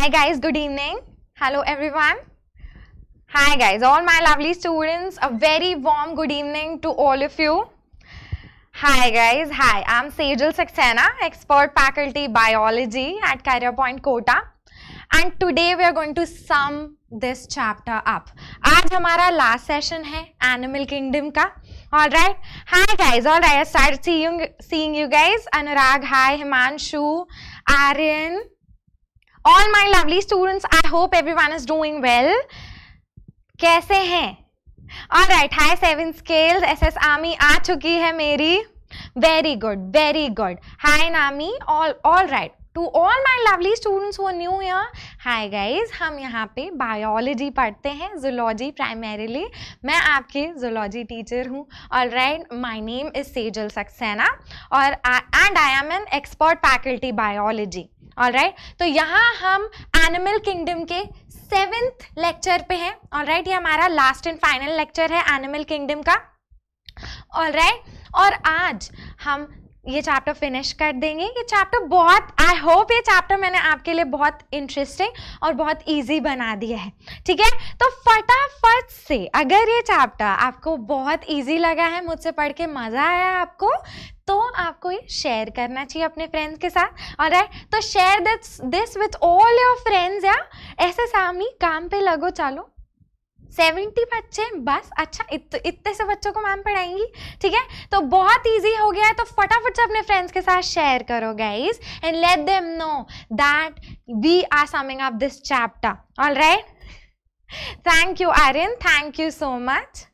Hi guys, good evening. Hello everyone. Hi guys, all my lovely students, a very warm good evening to all of you. Hi guys, hi, I'm Sejal Saxena, expert faculty biology at Career Point Kota. And today we are going to sum this chapter up. Today our last session है Animal Kingdom. all right hi guys all right i started seeing seeing you guys anurag hi himanshu aryan all my lovely students I hope every one is doing well कैसे हैं और right hi seven scales S S army आ चुकी है मेरी very good very good hi नामी all all right to all my lovely students वो new year hi guys हम यहाँ पे बायोलॉजी पढ़ते हैं जुलॉजी प्राइमरीली मैं आपकी जुलॉजी टीचर हूँ all right my name is Sejal Saxena और and I am an expert faculty biology all right right? तो यहाँ हम एनिमल किंगडम के सेवेंथ लेक्चर पे हैं ऑल राइट ये हमारा लास्ट एंड फाइनल लेक्चर है एनिमल किंगडम का ऑल राइट right? और आज हम ये चैप्टर फिनिश कर देंगे ये चैप्टर बहुत आई होप ये चैप्टर मैंने आपके लिए बहुत इंटरेस्टिंग और बहुत इजी बना दिया है ठीक है तो फटाफट से अगर ये चैप्टर आपको बहुत इजी लगा है मुझसे पढ़ के मज़ा आया आपको तो आपको ये शेयर करना चाहिए अपने फ्रेंड्स के साथ और तो share this this with all your friends या ऐसे सामी काम पे लगो चालो सेवेंटी बच्चे बस अच्छा इत, इतने से बच्चों को मैम पढ़ाएंगी ठीक है तो बहुत ईजी हो गया है तो फटाफट से अपने फ्रेंड्स के साथ शेयर करो guys and let them know that we are summing up this chapter all right thank you Aryan thank you so much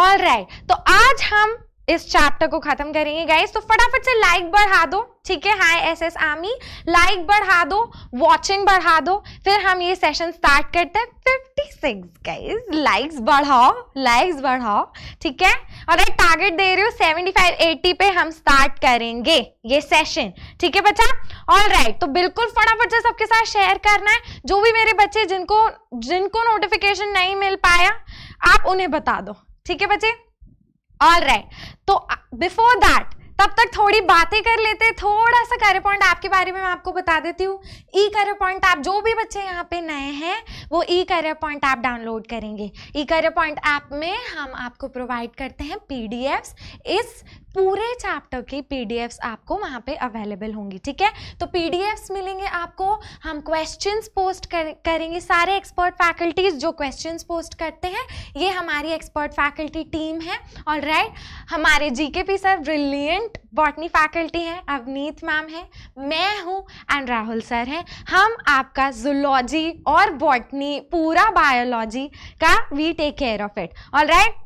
all right तो आज हम इस चैप्टर को खत्म करेंगे गाइस तो फटाफट से लाइक बढ़ा दो ठीक है hi S S army like बढ़ा दो वाचिंग बढ़ा दो फिर हम ये सेशन स्टार्ट करते हैं फिफ्टी सिक्स गाइस लाइक्स बढ़ाओ लाइक्स बढ़ाओ ठीक है और एक टारगेट दे रहे हो सेवेंटी फाइव एटी पे हम स्टार्ट करेंगे ये सेशन ठीक है बच्चा ऑल राइट तो बिल्कुल फटाफट से सबके साथ शेयर करना है जो भी मेरे बच्चे जिनको जिनको नोटिफिकेशन नहीं मिल पाया आप उन्हें बता दो ठीक है बच्चे ऑल राइट तो बिफोर uh, दैट तब तक थोड़ी बातें कर लेते थोड़ा सा करे पॉइंट आपके बारे में मैं आपको बता देती हूँ ई करे पॉइंट ऐप जो भी बच्चे यहाँ पे नए हैं वो ई करे पॉइंट ऐप डाउनलोड करेंगे ई करे पॉइंट ऐप में हम आपको प्रोवाइड करते हैं पीडीएफ्स इस पूरे चैप्टर की पीडीएफ्स आपको वहाँ पे अवेलेबल होंगी ठीक है तो पीडीएफ्स मिलेंगे आपको हम क्वेश्चंस पोस्ट कर, करेंगे सारे एक्सपर्ट फैकल्टीज जो क्वेश्चंस पोस्ट करते हैं ये हमारी एक्सपर्ट फैकल्टी टीम है और राइट हमारे P sir brilliant botany faculty हैं अवनीत मैम है मैं हूँ एंड राहुल सर हैं हम आपका जुलॉजी और बॉटनी पूरा बायोलॉजी का we take care of it all right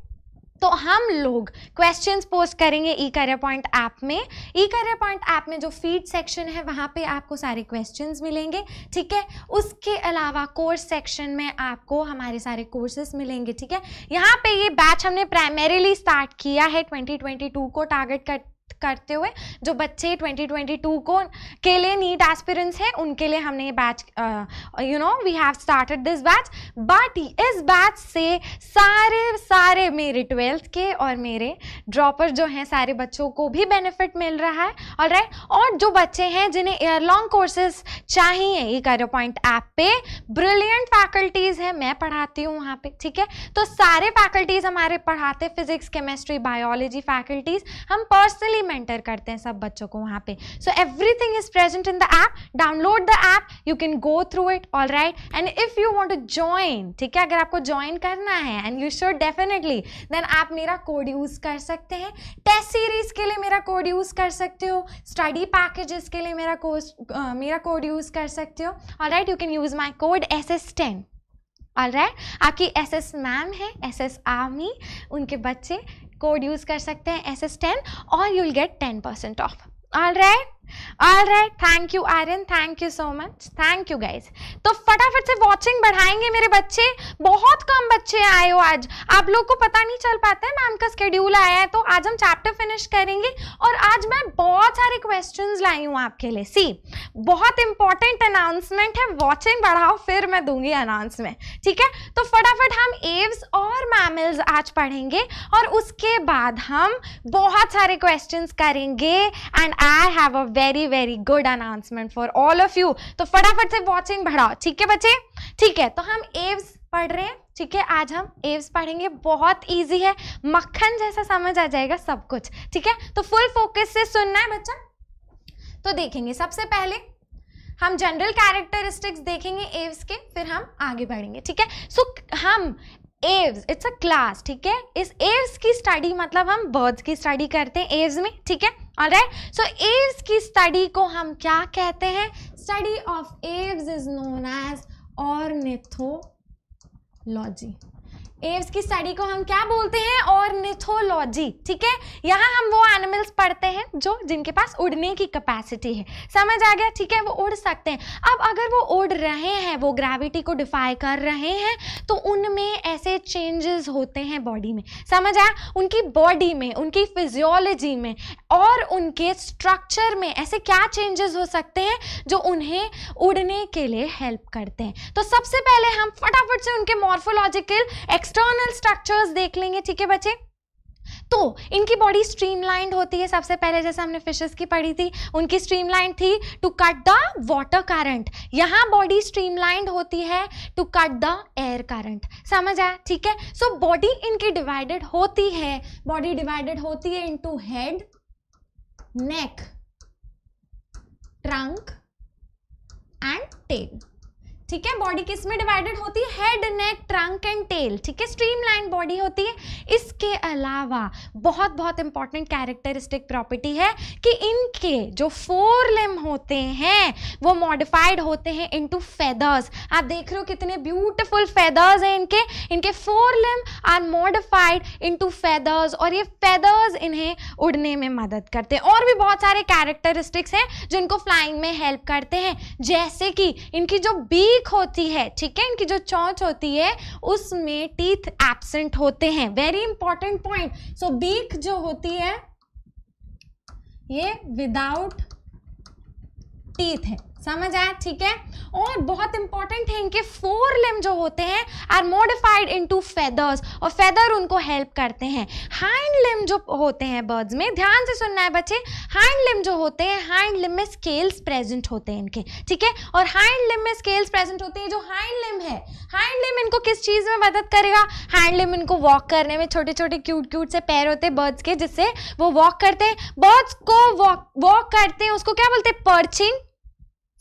तो हम लोग क्वेश्चंस पोस्ट करेंगे ई करियर पॉइंट ऐप में ई करियर पॉइंट ऐप में जो फीड सेक्शन है वहाँ पे आपको सारे क्वेश्चंस मिलेंगे ठीक है उसके अलावा कोर्स सेक्शन में आपको हमारे सारे कोर्सेज मिलेंगे ठीक है यहाँ पे ये बैच हमने प्राइमरीली स्टार्ट किया है 2022 को टारगेट कर करते हुए जो बच्चे 2022 को के लिए नीट एस्पिरेंस है उनके लिए हमने ये batch you know we have started this batch but इस बैच से सारे सारे मेरे ट्वेल्थ के और मेरे ड्रॉपर जो हैं सारे बच्चों को भी बेनिफिट मिल रहा है और राइट और जो बच्चे हैं जिन्हें एयर लॉन्ग कोर्सेज चाहिए ई करो पॉइंट ऐप पे ब्रिलियंट फैकल्टीज़ हैं मैं पढ़ाती हूँ वहाँ पे ठीक है तो सारे फैकल्टीज़ हमारे पढ़ाते फिजिक्स केमिस्ट्री बायोलॉजी फैकल्टीज़ हम पर्सनली मेंटर करते हैं सब बच्चों को वहाँ पे so everything is present in the app download the app you can go through it all right and if you want to join ठीक है अगर आपको ज्वाइन करना है and you sure definitely then आप मेरा कोड यूज़ कर सकते हैं टेस्ट सीरीज़ के लिए मेरा कोड यूज़ कर सकते हो स्टडी पैकेजेस के लिए मेरा कोर्स uh, मेरा कोड यूज़ कर सकते हो all right you can use my code S S ten all right आपकी एस एस मैम है एस एस आर्मी उनके बच्चे कोड यूज़ कर सकते हैं एस एस टेन और you'll get ten percent off all right all right thank you Aryan thank you so much thank you guys तो फटाफट से वॉचिंग बढ़ाएंगे मेरे बच्चे बहुत कम बच्चे आए हो आज आप लोग को पता नहीं चल पाता है मैम का स्केड्यूल आया है तो आज हम चैप्टर फिनिश करेंगे और आज मैं बहुत सारे क्वेश्चन लाई हूँ आपके लिए सी बहुत इंपॉर्टेंट अनाउंसमेंट है वॉचिंग बढ़ाओ फिर मैं दूंगी अनाउंसमेंट ठीक है तो फटाफट हम एव्स और मैमल्स आज पढ़ेंगे और उसके बाद हम बहुत सारे क्वेश्चन करेंगे and I have a very very good announcement for all of you तो फटाफट से वॉचिंग बढ़ाओ ठीक है बच्चे ठीक है तो हम एव्स पढ़ रहे हैं ठीक है आज हम एव्स पढ़ेंगे बहुत इजी है मक्खन जैसा समझ आ जाएगा सब कुछ ठीक है तो फुल फोकस से सुनना है बच्चा तो देखेंगे सबसे पहले हम जनरल कैरेक्टरिस्टिक्स देखेंगे एव्स के फिर हम आगे बढ़ेंगे ठीक है सो हम एव्स इट्स अ क्लास ठीक है इस एव्स की स्टडी मतलब हम बर्ड्स की स्टडी करते हैं एव्स में ठीक है राइट सो एव्स की स्टडी को हम क्या कहते हैं study of Aves is known as ornithology Aves की स्टडी को हम क्या बोलते हैं और निथोलॉजी ठीक है यहाँ हम वो एनिमल्स पढ़ते हैं जो जिनके पास उड़ने की कैपेसिटी है समझ आ गया ठीक है वो उड़ सकते हैं अब अगर वो उड़ रहे हैं वो ग्रेविटी को डिफाई कर रहे हैं तो उनमें ऐसे चेंजेस होते हैं बॉडी में समझ आया उनकी बॉडी में उनकी फिजियोलॉजी में और उनके स्ट्रक्चर में ऐसे क्या चेंजेस हो सकते हैं जो उन्हें उड़ने के लिए हेल्प करते हैं तो सबसे पहले हम फटाफट से उनके मॉर्फोलॉजिकल एक्सटर्नल स्ट्रक्चर्स देख लेंगे ठीक है बच्चे तो इनकी बॉडी स्ट्रीमलाइंड होती है सबसे पहले जैसे हमने फिशेस की पढ़ी थी उनकी स्ट्रीमलाइंड थी to cut the water current यहां बॉडी स्ट्रीमलाइंड होती है to cut the air current समझ आया ठीक है सो बॉडी इनकी डिवाइडेड होती है बॉडी डिवाइडेड होती है into head neck, trunk and tail. ठीक है बॉडी किस में डिवाइडेड होती है head neck trunk and tail ठीक है स्ट्रीमलाइन बॉडी होती है इसके अलावा बहुत बहुत इंपॉर्टेंट कैरेक्टरिस्टिक प्रॉपर्टी है कि इनके जो फोर लिम होते हैं वो मॉडिफाइड होते हैं इनटू फेदर्स आप देख रहे हो कितने ब्यूटिफुल फेदर्स हैं इनके इनके fore limb are modified to feathers और ये फेदर्स इन्हें उड़ने में मदद करते हैं और भी बहुत सारे कैरेक्टरिस्टिक्स हैं जो इनको फ्लाइंग में हेल्प करते हैं जैसे कि इनकी जो बी टीक होती है ठीक है इनकी जो चौंच होती है उसमें टीथ एब्सेंट होते हैं very important point so beak जो होती है ये विदाउट टीथ है समझ आया ठीक है और बहुत इंपॉर्टेंट है इनके फोर लिम जो होते हैं आर मोडिफाइड इनटू फेदर्स और फेदर उनको हेल्प करते हैं हाइंड लिम जो होते हैं बर्ड्स में ध्यान से सुनना है बच्चे हाइंड लिम जो होते हैं हाइंड लिम में स्केल्स प्रेजेंट होते हैं इनके ठीक है और हाइंड लिम में स्केल्स प्रेजेंट होते हैं जो हाइंड लिम है हाइंड लिम इनको किस चीज़ में मदद करेगा हाइंड लिम इनको वॉक करने में छोटे छोटे क्यूट क्यूट से पैर होते हैं बर्ड्स के जिससे वो वॉक करते हैं बर्ड्स को वॉक वॉक करते हैं उसको क्या बोलते हैं पर्चिंग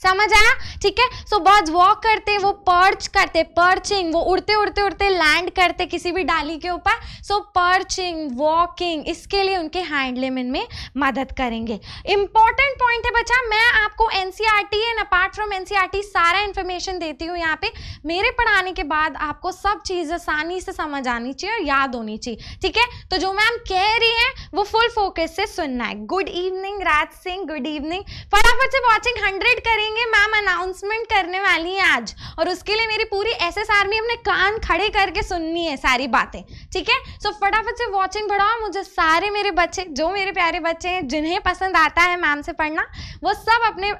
समझ आया ठीक है सो बर्ड्स वॉक करते वो पर्च करते पर्चिंग वो उड़ते उड़ते उड़ते लैंड करते किसी भी डाली के ऊपर सो पर्चिंग वॉकिंग इसके लिए उनके हैंड लेमन में मदद करेंगे इंपॉर्टेंट पॉइंट है बच्चा मैं आपको NCERT and apart from N T सारा इन्फॉर्मेशन देती हूँ यहाँ पे मेरे पढ़ाने के बाद आपको सब चीज़ आसानी से समझ आनी चाहिए और याद होनी चाहिए ठीक है तो जो मैम कह रही है वो फुल फोकस से सुनना है good evening Raj Singh good evening फटाफट से वॉचिंग हंड्रेड करें करेंगे मैम अनाउंसमेंट करने वाली हैं आज और उसके लिए मेरी पूरी एस एस आर्मी अपने कान खड़े करके सुननी है सारी बातें ठीक है सो फटाफट से वॉचिंग बढ़ाओ मुझे सारे मेरे बच्चे जो मेरे प्यारे बच्चे हैं जिन्हें पसंद आता है मैम से पढ़ना वो सब अपने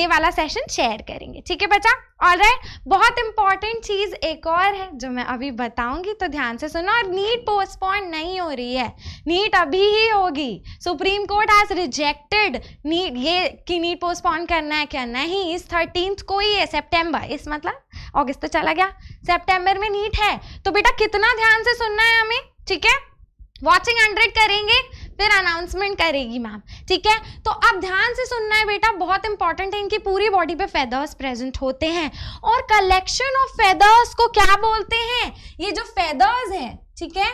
ये वाला सेशन शेयर करेंगे ठीक है बच्चा ऑल राइट बहुत इंपॉर्टेंट चीज़ एक और है जो मैं अभी बताऊंगी तो ध्यान से सुनो और नीट पोस्टपोन नहीं हो रही है नीट अभी ही होगी Supreme Court has rejected NEET ये कि नीट पोस्टपोन करना है क्या नहीं नहीं इस थर्टीन को ही है सेप्टेम्बर इस मतलब अगस्त तो चला गया सेप्टेम्बर में नीट है तो बेटा कितना ध्यान से सुनना है हमें ठीक है वॉचिंग हंड्रेड करेंगे फिर अनाउंसमेंट करेगी मैम ठीक है तो अब ध्यान से सुनना है बेटा बहुत इंपॉर्टेंट है इनकी पूरी बॉडी पे फेदर्स प्रेजेंट होते हैं और कलेक्शन ऑफ फेदर्स को क्या बोलते हैं ये जो फेदर्स है ठीक है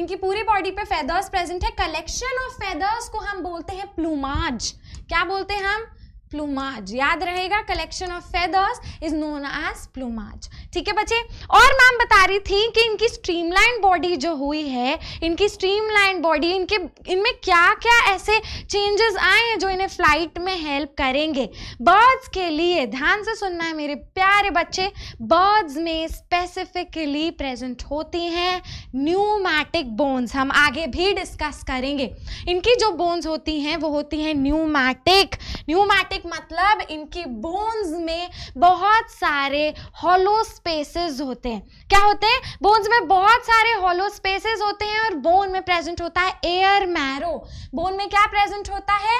इनकी पूरी बॉडी पे फेदर्स प्रेजेंट है कलेक्शन ऑफ फेदर्स को हम बोलते हैं प्लूमाज क्या बोलते हैं हम प्लूमाज याद रहेगा collection of feathers is known as plumage ठीक है बच्चे और मैम बता रही थी कि इनकी स्ट्रीमलाइन बॉडी जो हुई है इनकी स्ट्रीमलाइन बॉडी इनके इनमें क्या क्या ऐसे चेंजेस आए हैं जो इन्हें फ्लाइट में हेल्प करेंगे बर्ड्स के लिए ध्यान से सुनना है मेरे प्यारे बच्चे बर्ड्स में स्पेसिफिकली प्रेजेंट होती हैं न्यूमैटिक बोन्स हम आगे भी डिस्कस करेंगे इनकी जो बोन्स होती हैं वो होती हैं न्यूमैटिक न्यूमैटिक बेसिक मतलब इनकी बोन्स में बहुत सारे हॉलो स्पेसेस होते हैं क्या होते हैं बोन्स में बहुत सारे हॉलो स्पेसेस होते हैं और बोन में प्रेजेंट होता है एयर मैरो बोन में क्या प्रेजेंट होता है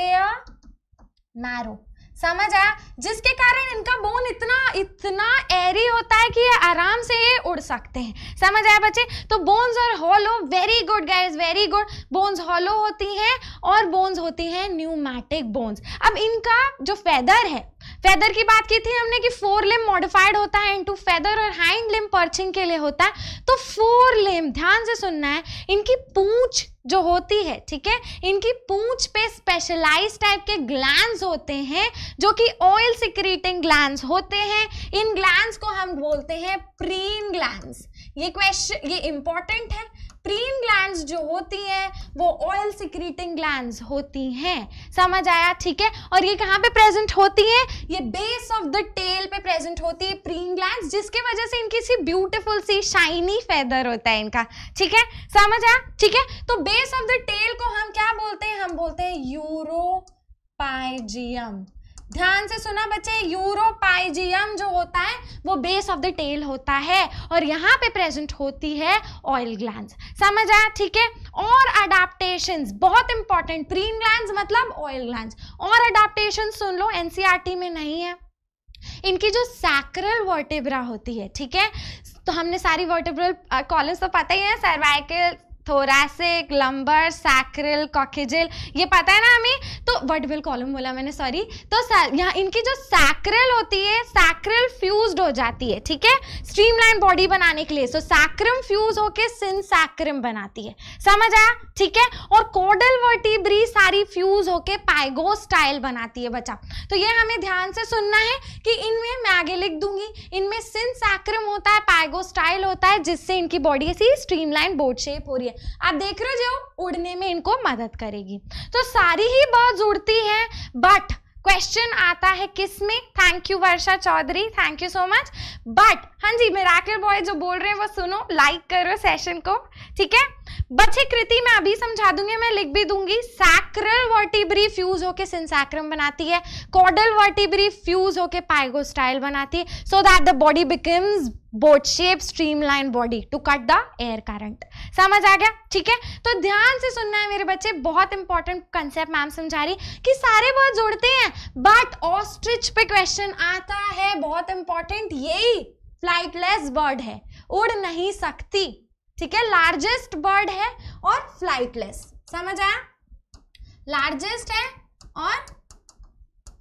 एयर मैरो समझ आया जिसके कारण इनका बोन इतना इतना एरी होता है कि ये आराम से ये उड़ सकते हैं समझ आया बच्चे तो बोन्स और hollow very good guys very good bones hollow होती हैं और बोन्स होती हैं न्यूमैटिक बोन्स अब इनका जो फेदर है फेदर की बात की थी हमने कि फोर लिम मॉडिफाइड होता है इनटू फेदर और हाइंड लिम पर्चिंग के लिए होता है तो फोर लिम ध्यान से सुनना है इनकी पूंछ जो होती है ठीक है इनकी पूंछ पे स्पेशलाइज टाइप के ग्लैंड्स होते हैं जो कि ऑयल सिक्रीटिंग ग्लैंड्स होते हैं इन ग्लैंड्स को हम बोलते हैं प्रीन ग्लैंड्स ये क्वेश्चन ये इंपॉर्टेंट है सुप्रीम ग्लैंड्स जो होती हैं वो ऑयल सिक्रीटिंग ग्लैंड्स होती हैं समझ आया ठीक है और ये कहाँ पे प्रेजेंट होती हैं ये बेस ऑफ द टेल पे प्रेजेंट होती है प्रीम ग्लैंड जिसके वजह से इनकी सी ब्यूटिफुल सी शाइनी फेदर होता है इनका ठीक है समझ आया ठीक है तो बेस ऑफ द टेल को हम क्या बोलते हैं हम बोलते हैं यूरोपाइजियम ध्यान से सुना बच्चे यूरोपाइजियम जो होता है वो बेस ऑफ द टेल होता है और यहाँ पे प्रेजेंट होती है ऑयल ग्लैंड समझ आया ठीक है और अडाप्टेशन बहुत इंपॉर्टेंट प्रीन ग्लैंड मतलब ऑयल ग्लैंड और अडाप्टेशन सुन लो एनसीआरटी e में नहीं है इनकी जो सैक्रल वर्टेब्रा होती है ठीक है तो हमने सारी वर्टेब्रल कॉलेज uh, तो पता ही है cervical thoracic lumbar sacral coccygeal ये पता है ना हमें तो वर्डविल कॉलम बोला मैंने सॉरी तो यहाँ इनकी जो सैक्रिल होती है सैक्रिल फ्यूज हो जाती है ठीक है स्ट्रीमलाइन बॉडी बनाने के लिए सो सैक्रम फ्यूज होके सिन सैक्रम बनाती है समझ आया ठीक है और कोडल वर्टिब्री सारी फ्यूज होके पाइगो स्टाइल बनाती है बच्चा तो ये हमें ध्यान से सुनना है कि इनमें मैं आगे लिख दूंगी इनमें सिन सैक्रम होता है पाइगो स्टाइल होता है जिससे इनकी बॉडी ऐसी स्ट्रीमलाइन बोर्ड शेप हो रही है आप देख रहे हो उड़ने में इनको मदद करेगी तो सारी ही बर्ड्स उड़ती हैं बट क्वेश्चन आता है किस में thank you Varsha Chaudhary thank you so much but हाँ जी मेरा बॉय जो बोल रहे हैं वो सुनो लाइक करो सेशन को ठीक है बच्चे कृति मैं अभी समझा दूंगी मैं लिख भी दूंगी सैक्रल वर्टिब्री फ्यूज होके सिंसैक्रम बनाती है कॉडल वर्टिब्री फ्यूज होके पाइगो स्टाइल बनाती है so that the body becomes boat shape streamline body to cut the air current समझ आ गया ठीक है तो ध्यान से सुनना है मेरे बच्चे बहुत इंपॉर्टेंट कंसेप्ट मैम समझा रही कि सारे वर्ड जोड़ते हैं बट ऑस्ट्रिच पे क्वेश्चन आता है बहुत इंपॉर्टेंट यही फ्लाइटलेस बर्ड है उड़ नहीं सकती ठीक है लार्जेस्ट बर्ड है और फ्लाइटलेस समझ आया लार्जेस्ट है और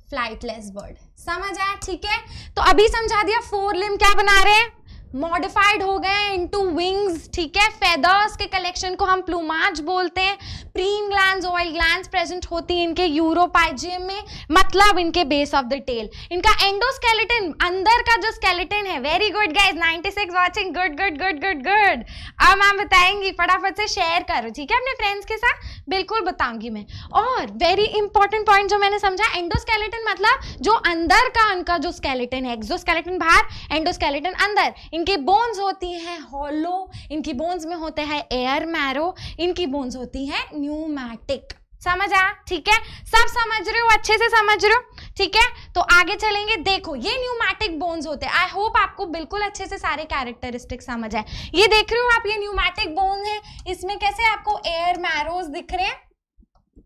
फ्लाइटलेस बर्ड समझ आया ठीक है तो अभी समझा दिया फोर लिम क्या बना रहे हैं मॉडिफाइड हो गए इनटू विंग्स ठीक है फेदर्स के कलेक्शन को हम प्लूमाज बोलते हैं preen gland oil gland present होती है इनके यूरोपाइजियम में मतलब इनके बेस ऑफ द टेल इनका एंडोस्केलेटन अंदर का जो स्केलेटन है very good guys 96 watching good good good good good अब मैं बताएंगी फटाफट से शेयर करो ठीक है अपने फ्रेंड्स के साथ बिल्कुल बताऊंगी मैं और वेरी इंपॉर्टेंट पॉइंट जो मैंने समझा एंडोस्केलेटन मतलब जो अंदर का उनका जो स्केलेटन है एक्सोस्केलेटन बाहर एंडोस्केलेटन अंदर इनके इनकी बोन्स होती हैं हॉलो इनकी बोन्स में होते हैं एयर मैरो इनकी बोन्स होती हैं न्यूमैटिक समझ आया ठीक है सब समझ रहे हो अच्छे से समझ रहे हो ठीक है तो आगे चलेंगे देखो ये न्यूमैटिक बोन्स होते हैं आई होप आपको बिल्कुल अच्छे से सारे कैरेक्टरिस्टिक समझ आए ये देख रहे हो आप ये न्यूमैटिक बोन्स है इसमें कैसे आपको एयर मैरोज दिख रहे हैं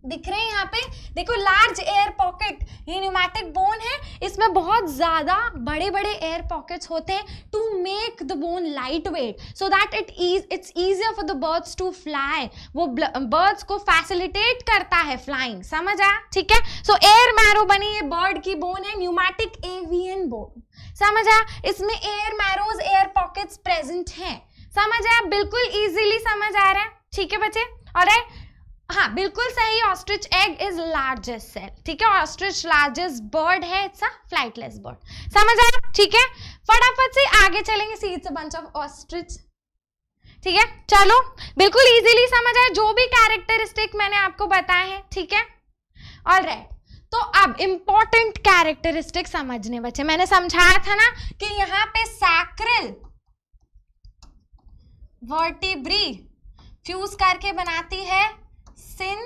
दिख रहे हैं यहाँ पे देखो लार्ज एयर पॉकेट ये न्यूमैटिक बोन है इसमें बहुत ज़्यादा बड़े बड़े एयर पॉकेट्स होते हैं to make the bone light weight so that it is it's easier for the birds to fly वो बर्ड्स को फैसिलिटेट करता है फ्लाइंग समझ आया ठीक है सो एयर मैरो बनी ये बर्ड की बोन है न्यूमैटिक एवियन बोन समझ आया इसमें air marrows air pockets present हैं समझ आया बिल्कुल ईजिली समझ आ रहा है ठीक है बच्चे और हाँ बिल्कुल सही ostrich egg is largest cell ठीक है ऑस्ट्रिच लार्जेस्ट बर्ड है इट्स अ फ्लाइटलेस बर्ड समझ आया ठीक है फटाफट से आगे चलेंगे see it's bunch of ostrich ठीक है चलो बिल्कुल इजीली समझ आए जो भी कैरेक्टरिस्टिक मैंने आपको बताए हैं ठीक है ऑल राइट तो अब इंपॉर्टेंट कैरेक्टरिस्टिक समझने बचे मैंने समझाया था ना कि यहाँ पे सैक्रल वर्टिब्री फ्यूज करके बनाती है सिन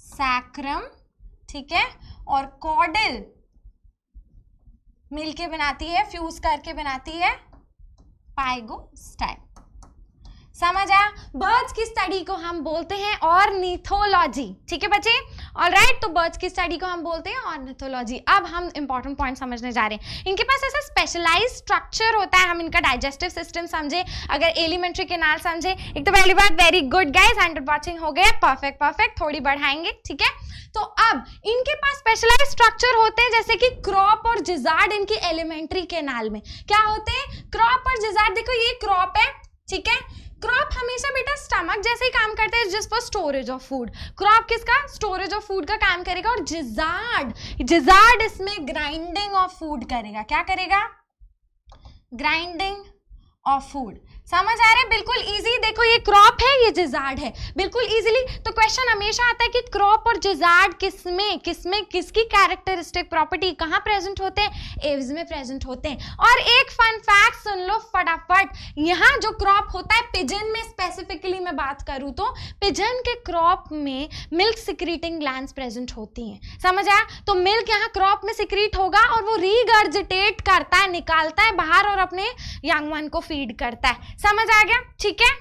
सैक्रम ठीक है और कॉडल मिलके बनाती है फ्यूज करके बनाती है स्टाइल समझा बर्ड्स की स्टडी को हम बोलते हैं और निथोलॉजी ठीक है बच्चे ऑल राइट तो बर्ड्स की स्टडी को हम बोलते हैं और निथोलॉजी अब हम इंपॉर्टेंट पॉइंट समझने जा रहे हैं इनके पास ऐसा स्पेशलाइज स्ट्रक्चर होता है हम इनका डाइजेस्टिव सिस्टम समझे अगर एलिमेंट्री केनाल समझे एक तो पहली बात very good guys hundred watching हो गया परफेक्ट परफेक्ट थोड़ी बढ़ाएंगे ठीक है तो अब इनके पास स्पेशलाइज स्ट्रक्चर होते हैं जैसे कि क्रॉप और जिजार्ड इनकी एलिमेंट्री केनाल में क्या होते हैं क्रॉप और जिजार्ड देखो ये क्रॉप है ठीक है क्रॉप हमेशा बेटा स्टमक जैसे ही काम करते हैं जिस for storage of food crop किसका स्टोरेज ऑफ फूड का काम करेगा और जिजार्ड जिजार्ड इसमें ग्राइंडिंग ऑफ फूड करेगा क्या करेगा ग्राइंडिंग ऑफ फूड समझ आ रहा है बिल्कुल इजी देखो ये क्रॉप है ये जिजार्ड है बिल्कुल इजीली तो क्वेश्चन हमेशा आता है कि क्रॉप और जिजार्ड किसमें किसमें किसकी कैरेक्टरिस्टिक प्रॉपर्टी कहाँ प्रेजेंट होते हैं एव्स में प्रेजेंट होते हैं और एक फन फैक्ट सुन लो फटाफट यहाँ जो क्रॉप होता है पिजन में स्पेसिफिकली मैं बात करूँ तो पिजन के क्रॉप में मिल्क सिक्रीटिंग ग्लैंड प्रेजेंट होती हैं समझ आया तो मिल्क यहाँ क्रॉप में सिक्रीट होगा और वो रीगर्जिटेट करता है निकालता है बाहर और अपने यंग वन को फीड करता है समझ आ गया ठीक है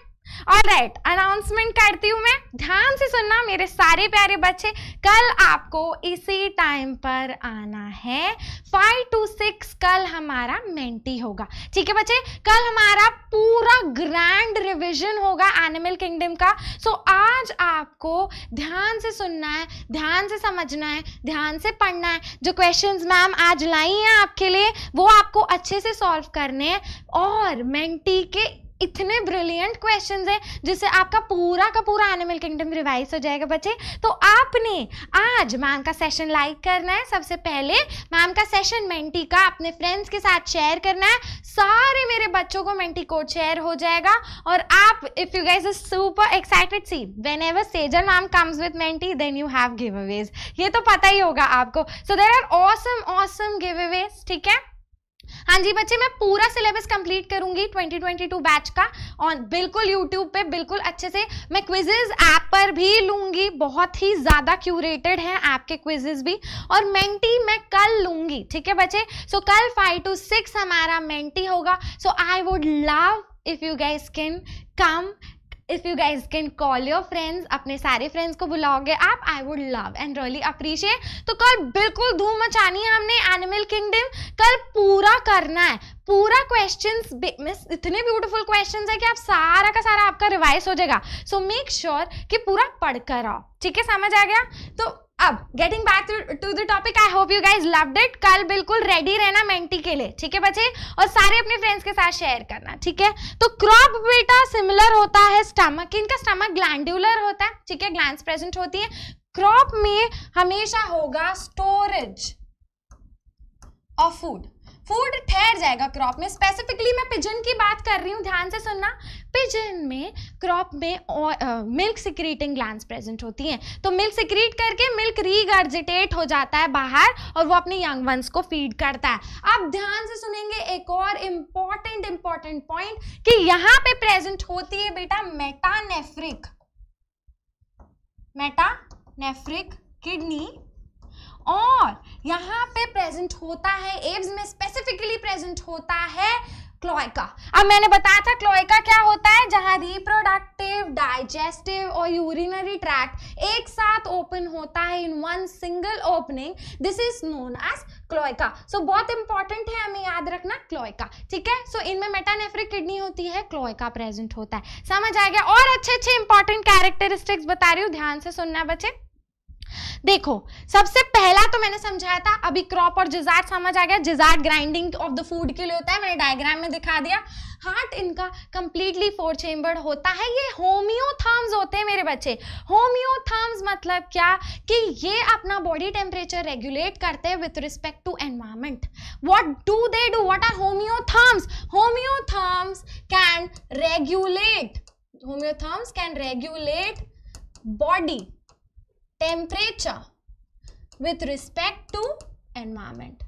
ऑल राइट अनाउंसमेंट करती हूँ मैं ध्यान से सुनना मेरे सारे प्यारे बच्चे कल आपको इसी टाइम पर आना है फाइव टू सिक्स कल हमारा मेंटी होगा ठीक है बच्चे कल हमारा पूरा ग्रैंड रिवीजन होगा एनिमल किंगडम का सो so, आज आपको ध्यान से सुनना है ध्यान से समझना है ध्यान से पढ़ना है जो क्वेश्चंस मैम आज लाई हैं आपके लिए वो आपको अच्छे से सॉल्व करने हैं और मेंटी के इतने ब्रिलियंट क्वेश्चन है जिससे आपका पूरा का पूरा एनिमल किंगडम रिवाइज हो जाएगा बच्चे तो आपने आज मैम का सेशन लाइक करना है सबसे पहले मैम का सेशन मेंटी का अपने फ्रेंड्स के साथ शेयर करना है सारे मेरे बच्चों को मेंटी कोड शेयर हो जाएगा और आप if you guys super excited see whenever Sejal ma'am comes with Menti then you have giveaways ये तो पता ही होगा आपको so there are awesome awesome giveaways ठीक है हाँ जी बच्चे मैं पूरा सिलेबस कंप्लीट करूंगी 2022 बैच का और बिल्कुल यूट्यूब पे बिल्कुल अच्छे से मैं क्विजेज ऐप पर भी लूंगी बहुत ही ज़्यादा क्यूरेटेड हैं ऐप के क्विजेज भी और मेंटी मैं कल लूंगी ठीक है बच्चे सो कल फाइव टू सिक्स हमारा मेंटी होगा so I would love if you guys can come if you guys can call your friends अपने सारे फ्रेंड्स को बुलाओगे आप I would love and really appreciate तो कल बिल्कुल धूम मचानी है हमने एनिमल किंगडम कल पूरा करना है पूरा क्वेश्चन मिस इतने ब्यूटीफुल क्वेश्चन है कि आप सारा का सारा आपका रिवाइज हो जाएगा सो मेक श्योर कि पूरा पढ़कर आओ ठीक है समझ आ गया तो अब getting back to the topic I hope you guys loved it कल बिल्कुल रेडी रहना मेंटी के लिए ठीक है बच्चे और सारे अपने फ्रेंड्स के साथ शेयर करना ठीक है तो क्रॉप बेटा सिमिलर होता है स्टमक इनका स्टमक ग्लैंडुलर होता है ठीक है ग्लैंड प्रेजेंट होती है क्रॉप में हमेशा होगा स्टोरेज ऑफ फूड फूड ठहर जाएगा क्रॉप में स्पेसिफिकली मैं पिजन की बात कर रही हूँ ध्यान से सुनना पिजन में क्रॉप में मिल्क सिक्रीटिंग ग्लैंड प्रेजेंट होती हैं तो मिल्क सिक्रीट करके मिल्क रीगर्जिटेट हो जाता है बाहर और वो अपने यंग वंस को फीड करता है अब ध्यान से सुनेंगे एक और इम्पॉर्टेंट इम्पॉर्टेंट पॉइंट कि यहाँ पे प्रेजेंट होती है बेटा मेटानेफ्रिक मेटानेफ्रिक किडनी और यहाँ पे प्रेजेंट होता है एव्स में स्पेसिफिकली प्रेजेंट होता है क्लोइका अब मैंने बताया था क्लोइका क्या होता है जहां रिप्रोडक्टिव डाइजेस्टिव और यूरिनरी ट्रैक एक साथ ओपन होता है in one single opening this is known as cloaca so बहुत इंपॉर्टेंट है हमें याद रखना क्लोइका ठीक है सो so, इनमें मेटानेफ्रिक किडनी होती है क्लोइका प्रेजेंट होता है समझ आ गया और अच्छे अच्छे इंपॉर्टेंट कैरेक्टरिस्टिक्स बता रही हूँ ध्यान से सुनना बच्चे देखो सबसे पहला तो मैंने समझाया था अभी क्रॉप और जिजार्ट समझ आ गया gizzard grinding of the food के लिए होता है मैंने डायग्राम में दिखा दिया हार्ट इनका कंप्लीटली फोर चेम्बर्ड होता है ये होम्योथर्म्स होते हैं मेरे बच्चे होम्योथर्म्स मतलब क्या कि ये अपना बॉडी टेम्परेचर रेगुलेट करते हैं with respect to environment what do they do what are homeotherms homeotherms can regulate homeotherms can regulate body temperature with respect to environment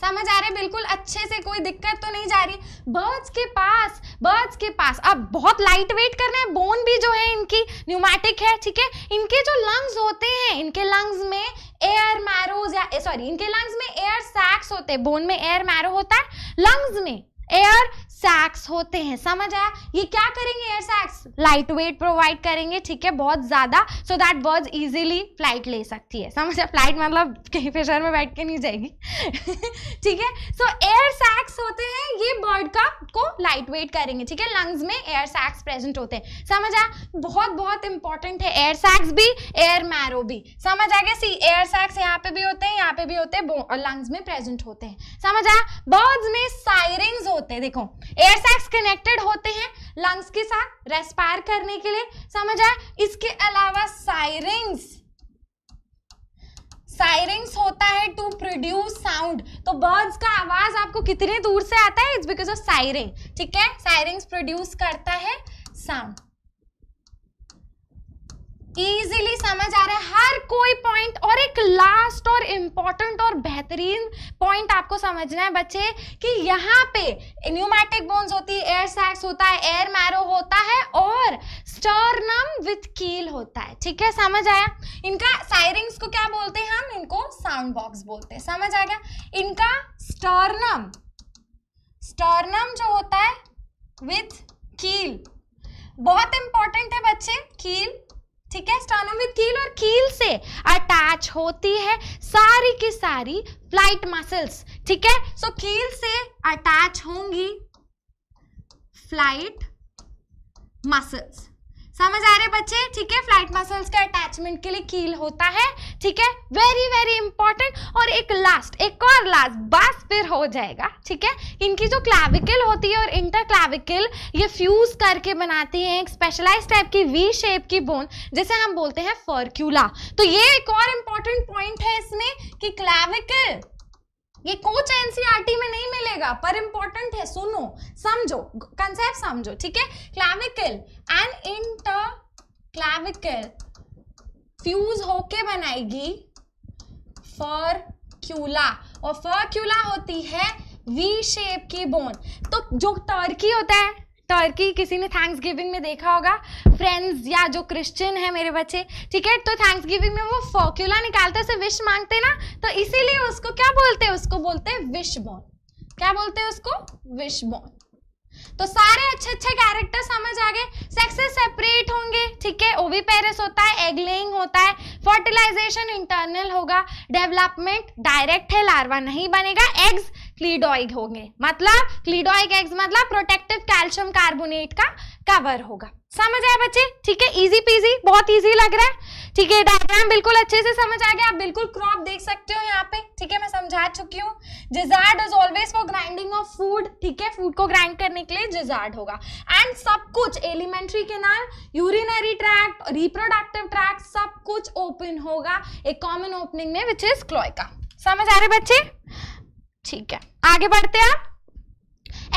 समझ आ रहे बिल्कुल अच्छे से कोई दिक्कत तो नहीं जा रही बर्ड्स के पास बर्ड्स के पास अब बहुत लाइट वेट करना है बोन भी जो है इनकी न्यूमैटिक है ठीक है इनके जो लंग्स होते हैं इनके लंग्स में एयर मैरोज या सॉरी इनके लंग्स में एयर सैक्स होते हैं बोन में एयर मैरो होता है लंग्स में एयर सैक्स होते हैं समझ आया ये क्या करेंगे air sacs light weight provide करेंगे ठीक है बहुत ज़्यादा so that birds easily flight ले सकती है समझ आया फ्लाइट मतलब कहीं प्रेशर में बैठ के नहीं जाएगी ठीक है सो एयर सैक्स होते हैं ये बर्ड का को लाइट वेट करेंगे ठीक है लंग्स में एयर सैक्स प्रेजेंट होते हैं समझ आया बहुत बहुत इंपॉर्टेंट है एयर सैक्स भी एयर मैरो भी समझ आ गया सी एयर सैक्स यहाँ पे भी होते हैं यहाँ पे भी होते हैं लंग्स में प्रेजेंट होते हैं समझ आया बर्ड्स में साइरिंग्स होते हैं देखो एयर सैक्स कनेक्टेड होते हैं लंग्स के साथ रेस्पायर करने के लिए समझ आए इसके अलावा साइरिंग्स साइरिंग्स होता है टू प्रोड्यूस साउंड तो बर्ड्स का आवाज आपको कितने दूर से आता है इट्स बिकॉज ऑफ साइरिंग ठीक है साइरिंग्स प्रोड्यूस करता है साउंड इजीली समझ आ रहा है हर कोई पॉइंट और एक लास्ट और इम्पॉर्टेंट और बेहतरीन पॉइंट आपको समझना है बच्चे कि यहाँ पे न्यूमैटिक बोन्स होती है एयर सैक्स होता है एयर मैरो होता है और स्टर्नम विथ कील होता है ठीक है समझ आया इनका साइरिंग्स को क्या बोलते हैं हम इनको साउंड बॉक्स बोलते हैं समझ आ गया इनका स्टर्नम स्टर्नम जो होता है विथ कील बहुत इंपॉर्टेंट है बच्चे कील ठीक है स्टॉनम विद कील और कील से अटैच होती है सारी की सारी फ्लाइट मसल्स ठीक है सो कील से अटैच होंगी फ्लाइट मसल्स समझ आ रहे बच्चे ठीक है फ्लाइट मसल्स का अटैचमेंट के लिए कील होता है ठीक है वेरी वेरी इंपॉर्टेंट और एक लास्ट एक और लास्ट बस फिर हो जाएगा ठीक है इनकी जो क्लाविकल होती है और इंटर क्लाविकल ये फ्यूज करके बनाती है एक स्पेशलाइज टाइप की वी शेप की बोन जैसे हम बोलते हैं फर्क्यूला तो ये एक और इंपॉर्टेंट पॉइंट है इसमें कि क्लाविकल ये कोच एनसीईआरटी e में नहीं मिलेगा पर इंपॉर्टेंट है सुनो समझो कंसेप्ट समझो ठीक है clavicle and inter clavicle fuse होके बनाएगी फॉर्क्यूला और फर्क्यूला होती है वी शेप की बोन तो जो टर्की होता है टर्की किसी ने थैंक्स गिविंग में देखा होगा फ्रेंड्स या जो क्रिश्चियन है मेरे बच्चे ठीक है तो थैंक्स गिविंग में वो फॉक्यूला निकालते से विश मांगते ना तो इसीलिए उसको क्या बोलते हैं उसको बोलते हैं विश बोन क्या बोलते हैं उसको विश बोन तो सारे अच्छे अच्छे कैरेक्टर समझ आ गए सेक्सेस सेपरेट होंगे ठीक है ओवी पेरस होता है एगलेइंग होता है फर्टिलाइजेशन इंटरनल होगा डेवलपमेंट डायरेक्ट है लार्वा नहीं बनेगा एग्स क्लीडॉइड होंगे मतलब क्लीडॉइड एग्स मतलब प्रोटेक्टिव कैल्शियम कार्बोनेट का कवर होगा समझ आए बच्चे ठीक है इजी पीजी बहुत इजी लग रहा है ठीक है डायग्राम बिल्कुल अच्छे से समझ आ गया आप बिल्कुल क्रॉप देख सकते हो यहाँ पे ठीक है मैं समझा चुकी हूँ gizzard is always for grinding of food ठीक है फूड को ग्राइंड करने के लिए जिजार्ड होगा एंड सब कुछ alimentary canal urinary tract reproductive tract सब कुछ ओपन होगा एक कॉमन ओपनिंग में विच इज क्लोइका समझ आ रहे बच्चे ठीक है आगे बढ़ते हैं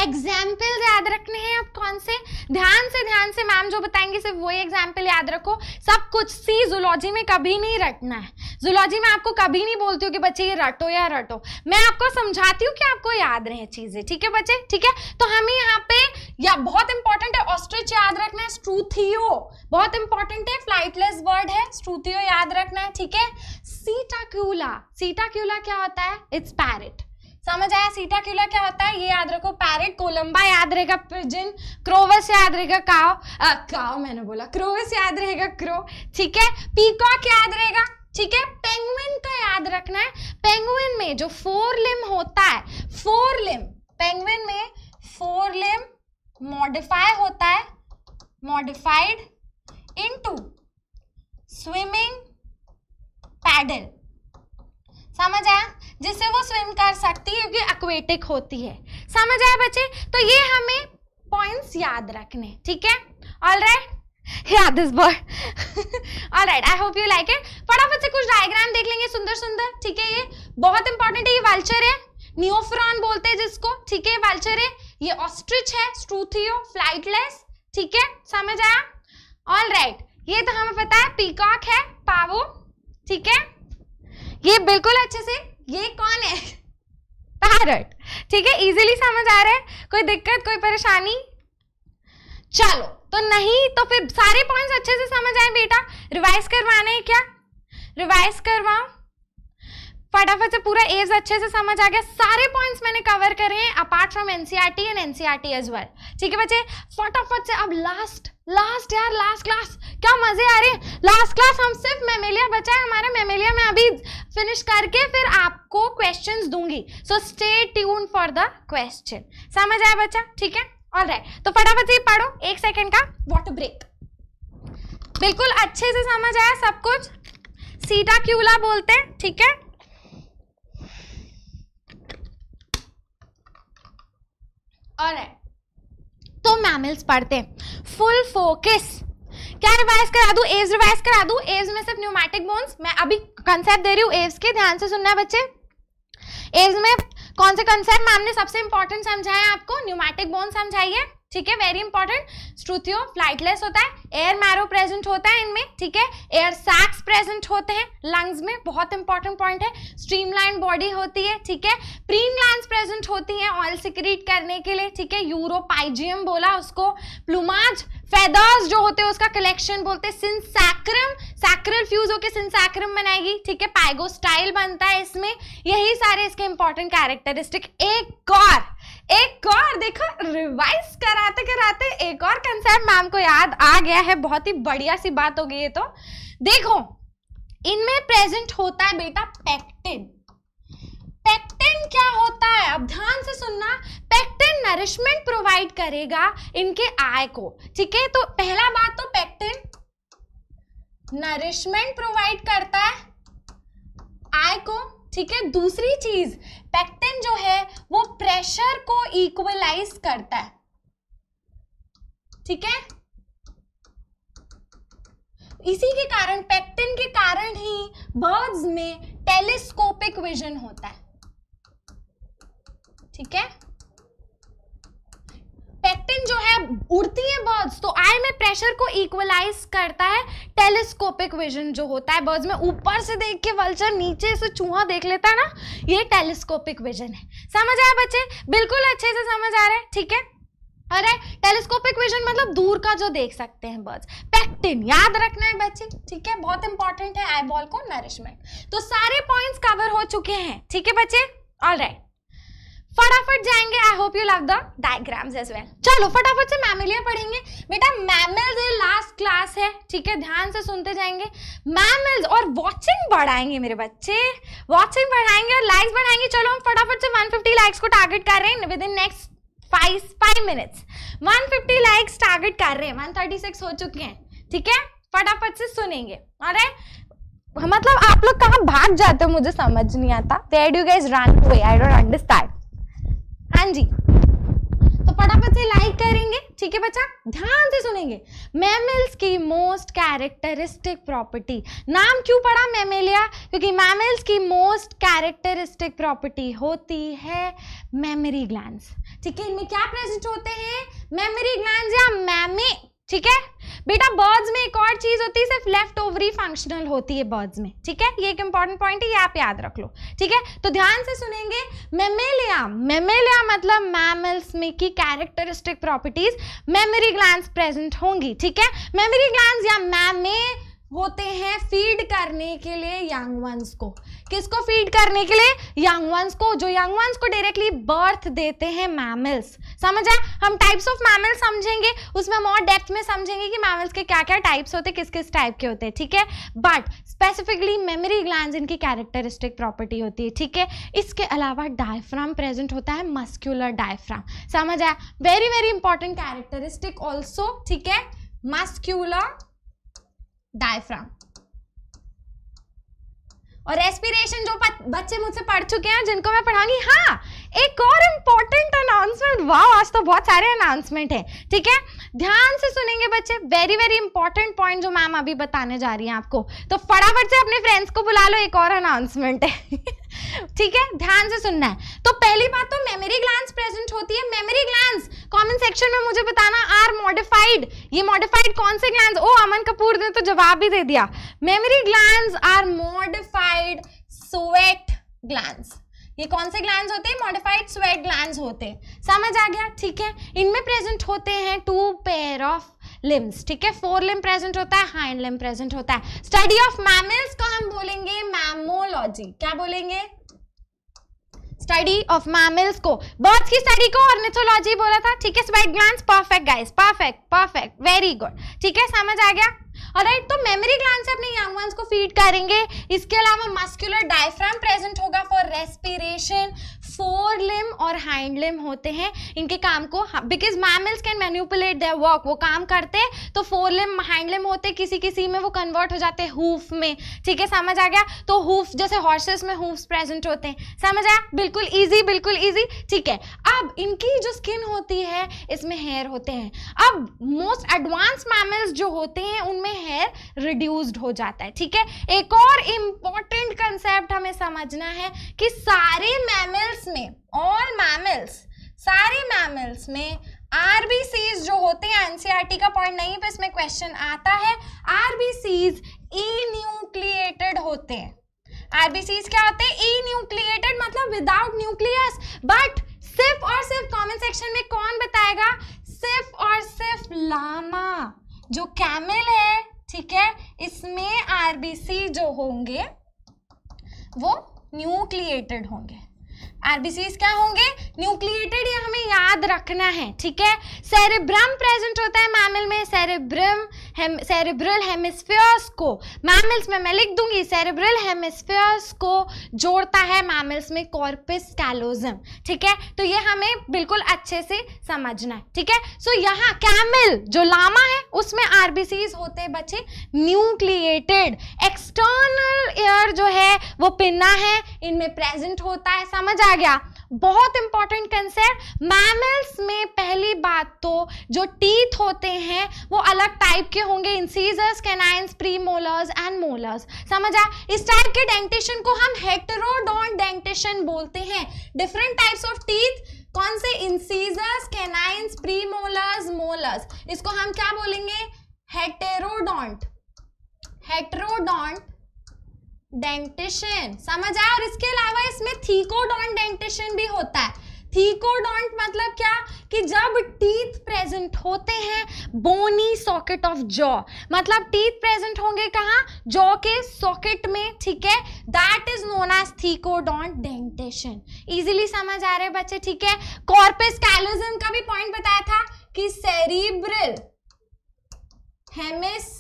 एग्जाम्पल याद रखने हैं आप कौन से ध्यान से ध्यान से मैम जो बताएंगे सिर्फ वही एग्जाम्पल याद रखो सब कुछ सी जुलॉजी में कभी नहीं रटना है जुलॉजी में आपको कभी नहीं बोलती हूँ कि बच्चे ये रटो या रटो मैं आपको समझाती हूँ कि आपको याद रहे चीज़ें ठीक है बच्चे ठीक है तो हमें यहाँ पे या बहुत इंपॉर्टेंट है ऑस्ट्रिच याद रखना है स्ट्रूथियो बहुत इंपॉर्टेंट है फ्लाइटलेस वर्ड है स्ट्रूथियो याद रखना है ठीक है सीटाक्यूला सीटाक्यूला क्या होता है इट्स पैरिट समझ आया सीटा क्यूला क्या होता है ये याद रखो पैरेट कोलम्बा याद रहेगा पिजिन क्रोवस याद रहेगा काव आ, काव मैंने बोला क्रोवस याद रहेगा क्रो ठीक है पीकॉक याद रहेगा ठीक है पेंगुइन का याद रखना है पेंगुइन में जो फोर लिम होता है फोर लिम पेंगुइन में फोर लिम मॉडिफाई होता है मॉडिफाइड इनटू स्विमिंग पैडल समझ आया जिससे वो स्विम कर सकती है क्योंकि एक्वेटिक होती है समझ आया बच्चे तो ये हमें पॉइंट्स याद रखने ठीक है all right yeah this boy all right i hope you like it फटाफट से कुछ डायग्राम देख लेंगे सुंदर सुंदर ठीक है ये बहुत इंपॉर्टेंट है ये वाल्चर है नियोफ्रॉन बोलते हैं जिसको ठीक है वाल्चर है ये ऑस्ट्रिच है स्ट्रूथियो फ्लाइटलेस ठीक है समझ आया ऑल राइट ये तो हमें पता है पीकॉक है पावो ठीक है ये बिल्कुल अच्छे से ये कौन है पैरट ठीक है इजीली समझ आ रहा है कोई दिक्कत कोई परेशानी चलो तो नहीं तो फिर सारे पॉइंट्स अच्छे से समझ आए बेटा रिवाइज करवाना है क्या रिवाइज करवाओ फटाफट से पूरा एज अच्छे से समझ आ गया सारे पॉइंट्स मैंने कवर करे हैं apart from NCERT and NCERT as well ठीक है बच्चे फटाफट से अब लास्ट लास्ट यार लास्ट क्लास क्या मजे आ रहे हैं लास्ट क्लास हम सिर्फ मेमेलिया बचा है हमारा मेमेलिया में अभी फिनिश करके फिर आपको क्वेश्चंस दूंगी so stay tune for the question समझ आया बच्चा ठीक है ऑल राइट तो फटाफट से पढ़ो एक सेकेंड का वॉटर ब्रेक बिल्कुल अच्छे से समझ आया सब कुछ सीटा क्यूला बोलते हैं ठीक है और तो मैमल्स पढ़ते हैं फुल फोकस क्या रिवाइज करा दू एज रिवाइज करा दू एज में सिर्फ न्यूमैटिक बोन्स मैं अभी कंसेप्ट दे रही हूँ एज के ध्यान से सुनना है बच्चे एज में कौन से कंसेप्ट मैम ने सबसे इंपॉर्टेंट समझाया आपको न्यूमैटिक बोन समझाइए ठीक है वेरी इंपॉर्टेंट श्रुतियों फ्लाइटलेस होता है एयर मैरो प्रेजेंट होता है इनमें ठीक है एयर सैक्स प्रेजेंट होते हैं लंग्स में बहुत इंपॉर्टेंट पॉइंट है स्ट्रीमलाइन बॉडी होती है ठीक है प्रीम लैंड प्रेजेंट होती है ऑयल सिक्रीट करने के लिए ठीक है यूरोपाइजियम बोला उसको प्लुमाज फेदर्स जो होते हैं उसका कलेक्शन बोलते हैं सिंसैक्रम सैक्रल फ्यूज होकर सिंसैक्रम बनाएगी ठीक है पाइगो स्टाइल बनता है इसमें यही सारे इसके इंपॉर्टेंट कैरेक्टरिस्टिक एक और एक और देखो रिवाइज कराते कराते एक और कंसेप्ट मैम को याद आ गया है बहुत ही बढ़िया सी बात हो गई है तो देखो इनमें प्रेजेंट होता है बेटा पेक्टिन पेक्टिन क्या होता है अब ध्यान से सुनना पेक्टिन नरिशमेंट प्रोवाइड करेगा इनके आय को ठीक है तो पहला बात तो पेक्टिन नरिशमेंट प्रोवाइड करता है आय को ठीक है दूसरी चीज पैक्टिन जो है वो प्रेशर को इक्वलाइज करता है ठीक है इसी के कारण पैक्टिन के कारण ही बर्ड्स में टेलीस्कोपिक विजन होता है ठीक है पेक्टिन जो है उड़ती है बर्ड्स तो आई में प्रेशर को इक्वलाइज करता है टेलीस्कोपिक विजन जो होता है बर्ड्स में ऊपर से देख के वल्चर नीचे से चूहा देख लेता है ना ये टेलीस्कोपिक विजन है समझ आया बच्चे बिल्कुल अच्छे से समझ आ रहे हैं ठीक है अरे टेलीस्कोपिक विजन मतलब दूर का जो देख सकते हैं बर्ड्स पेक्टिन याद रखना है बच्चे ठीक है बहुत इंपॉर्टेंट है आईबॉल को नरिशमेंट तो सारे पॉइंट्स कवर हो चुके हैं ठीक है बच्चे ऑल राइट फटाफट जाएंगे I hope you love the diagrams as well चलो फटाफट से मैमिलिया पढ़ेंगे बेटा मैमल्स ये लास्ट क्लास है ठीक है ध्यान से सुनते जाएंगे मैमल्स और वॉचिंग बढ़ाएंगे मेरे बच्चे वॉचिंग बढ़ाएंगे और लाइक्स बढ़ाएंगे चलो हम फटाफट से 150 लाइक्स को टारगेट कर रहे हैं within next five five minutes 150 likes target कर रहे हैं 136 हो चुके हैं ठीक है फटाफट से सुनेंगे अरे मतलब आप लोग कहाँ भाग जाते हो मुझे समझ नहीं आता वेयर डू गाइज रन हुए आई डोंट अंडरस्टैंड हाँ जी तो फटाफट से लाइक करेंगे ठीक है बच्चा ध्यान से सुनेंगे मैमल्स की मोस्ट कैरेक्टरिस्टिक प्रॉपर्टी नाम क्यों पड़ा मैमेलिया क्योंकि मैमल्स की मोस्ट कैरेक्टरिस्टिक प्रॉपर्टी होती है मेमोरी ग्लैंड ठीक है इनमें क्या प्रेजेंट होते हैं मेमोरी ग्लैंड या मैमे ठीक है बेटा बर्ड्स में एक और चीज होती है सिर्फ लेफ्ट ओवरी फंक्शनल होती है बर्ड्स में ठीक है ये एक इंपॉर्टेंट पॉइंट है ये आप याद रख लो ठीक है तो ध्यान से सुनेंगे मेमेलिया मेमेलिया मतलब मैमल्स में की characteristic properties mammary gland present होंगी ठीक है मेमोरी ग्लैंड या मैमे होते हैं फीड करने के लिए यंग वंस को किसको फीड करने के लिए यंग वंस को जो यंग वंस को डायरेक्टली बर्थ देते हैं मैमल्स समझ आए हम टाइप्स ऑफ मैमल्स समझेंगे उसमें हम और डेप्थ में समझेंगे कि मैमल्स के क्या क्या टाइप्स होते हैं किस किस टाइप के होते हैं ठीक है बट स्पेसिफिकली मेमोरी ग्लैंड इनकी कैरेक्टरिस्टिक प्रॉपर्टी होती है ठीक है इसके अलावा डायफ्राम प्रेजेंट होता है मस्क्यूलर डायफ्राम समझ आया very very important characteristic also ठीक है मस्क्यूलर डायफ्राम और रेस्पिरेशन जो बच्चे मुझसे पढ़ चुके हैं जिनको मैं पढ़ाऊंगी हाँ एक और इंपॉर्टेंट अनाउंसमेंट वाह आज तो बहुत सारे अनाउंसमेंट है ठीक है ध्यान से सुनेंगे बच्चे वेरी वेरी इंपॉर्टेंट पॉइंट जो मैम अभी बताने जा रही है आपको तो फटाफट से अपने फ्रेंड्स को बुला लो एक और अनाउंसमेंट है ठीक है ध्यान से सुनना है तो पहली बात तो मेमोरी ग्लैंड प्रेजेंट होती है मेमोरी ग्लैंड कमेंट सेक्शन में मुझे बताना आर मॉडिफाइड ये मॉडिफाइड कौन से ग्लैंड ओ अमन कपूर ने तो जवाब भी दे दिया mammary gland are modified sweat gland ये कौन से ग्लैंड होते हैं मॉडिफाइड स्वेट ग्लैंड होते हैं समझ आ गया ठीक है इनमें प्रेजेंट होते हैं टू पेयर ऑफ लिम्स ठीक है फोर लिम प्रेजेंट होता है हाइंड लिम प्रेजेंट होता है स्टडी ऑफ मैमल्स को हम बोलेंगे मैमोलॉजी क्या बोलेंगे स्टडी ऑफ मैमल्स को बर्थ की स्टडी को ऑर्निथोलॉजी बोला था ठीक है sweat perfect guys perfect perfect very good ठीक है समझ आ गया राइट तो मेमोरी ग्लैंड से अपने यंग वंस को फीड करेंगे इसके अलावा मस्कुलर डायफ्राम प्रेजेंट होगा फॉर रेस्पिरेशन फोर लिम और हाइंड लिम होते हैं इनके काम को because mammals can manipulate their walk वो काम करते हैं तो फोर लिम हाइंड लिम होते किसी किसी में वो कन्वर्ट हो जाते हैं हुफ में ठीक है समझ आ गया तो हुफ जैसे हॉर्सेस में हुफ्स प्रेजेंट होते हैं समझ आया बिल्कुल ईजी बिल्कुल ईजी ठीक है अब इनकी जो स्किन होती है इसमें हेयर होते हैं अब मोस्ट एडवांस मैमल्स जो होते हैं उनमें हेयर रिड्यूस्ड हो जाता है ठीक है एक और इंपॉर्टेंट कंसेप्ट हमें समझना है कि सारे मैमल्स में ऑल मैमल्स सारे मैमल्स में आरबीसीज जो होते हैं एनसीईआरटी e का पॉइंट नहीं पे इसमें क्वेश्चन आता है आरबीसीज न्यूक्लिएटेड होते हैं आरबीसीज क्या होते हैं ई न्यूक्लिएटेड मतलब विदाउट न्यूक्लियस बट सिर्फ और सिर्फ कमेंट सेक्शन में कौन बताएगा सिर्फ और सिर्फ लामा जो कैमल है ठीक है इसमें आरबीसी जो होंगे वो न्यूक्लिएटेड होंगे आरबीसी क्या होंगे न्यूक्लिएटेड ये हमें याद रखना है ठीक है सेरेब्रम प्रेजेंट होता है मैमल में सेरेब्रम हेम सेरेब्रल हेमिस्फियर्स को मैमल्स में मैं लिख दूंगी सेरेब्रल हेमिस्फियर्स को जोड़ता है मैमल्स में कॉर्पस कैलोजम ठीक है तो ये हमें बिल्कुल अच्छे से समझना है ठीक है सो यहाँ कैमल जो लामा है उसमें आरबीसीज होते बच्चे न्यूक्लिएटेड एक्सटर्नल एयर जो है वो पिन्ना है इनमें प्रेजेंट होता है समझ आ आ गया बहुत इंपॉर्टेंट कंसेप्ट मैमल्स में पहली बात तो जो टीथ होते हैं वो अलग टाइप के होंगे incisors canines premolars and molars समझ समझा इस टाइप के डेंटेशन को हम हेक्टरोडोन डेंटेशन बोलते हैं डिफरेंट टाइप्स ऑफ टीथ कौन से incisors canines premolars molars इसको हम क्या बोलेंगे हेटेरोडोंट हेटेरोडोंट डेंटेशन समझ आया और इसके अलावा इसमें थीकोडोंट डेंटेशन भी होता है थीकोडोंट मतलब क्या कि जब टीथ प्रेजेंट होते हैं बोनी सॉकेट ऑफ जॉ मतलब टीथ प्रेजेंट होंगे कहाँ जॉ के सॉकेट में ठीक है that is known as thecodont dentition easily समझ आ रहे हैं बच्चे ठीक है कॉर्पस कैलोजम का भी पॉइंट बताया था कि cerebral 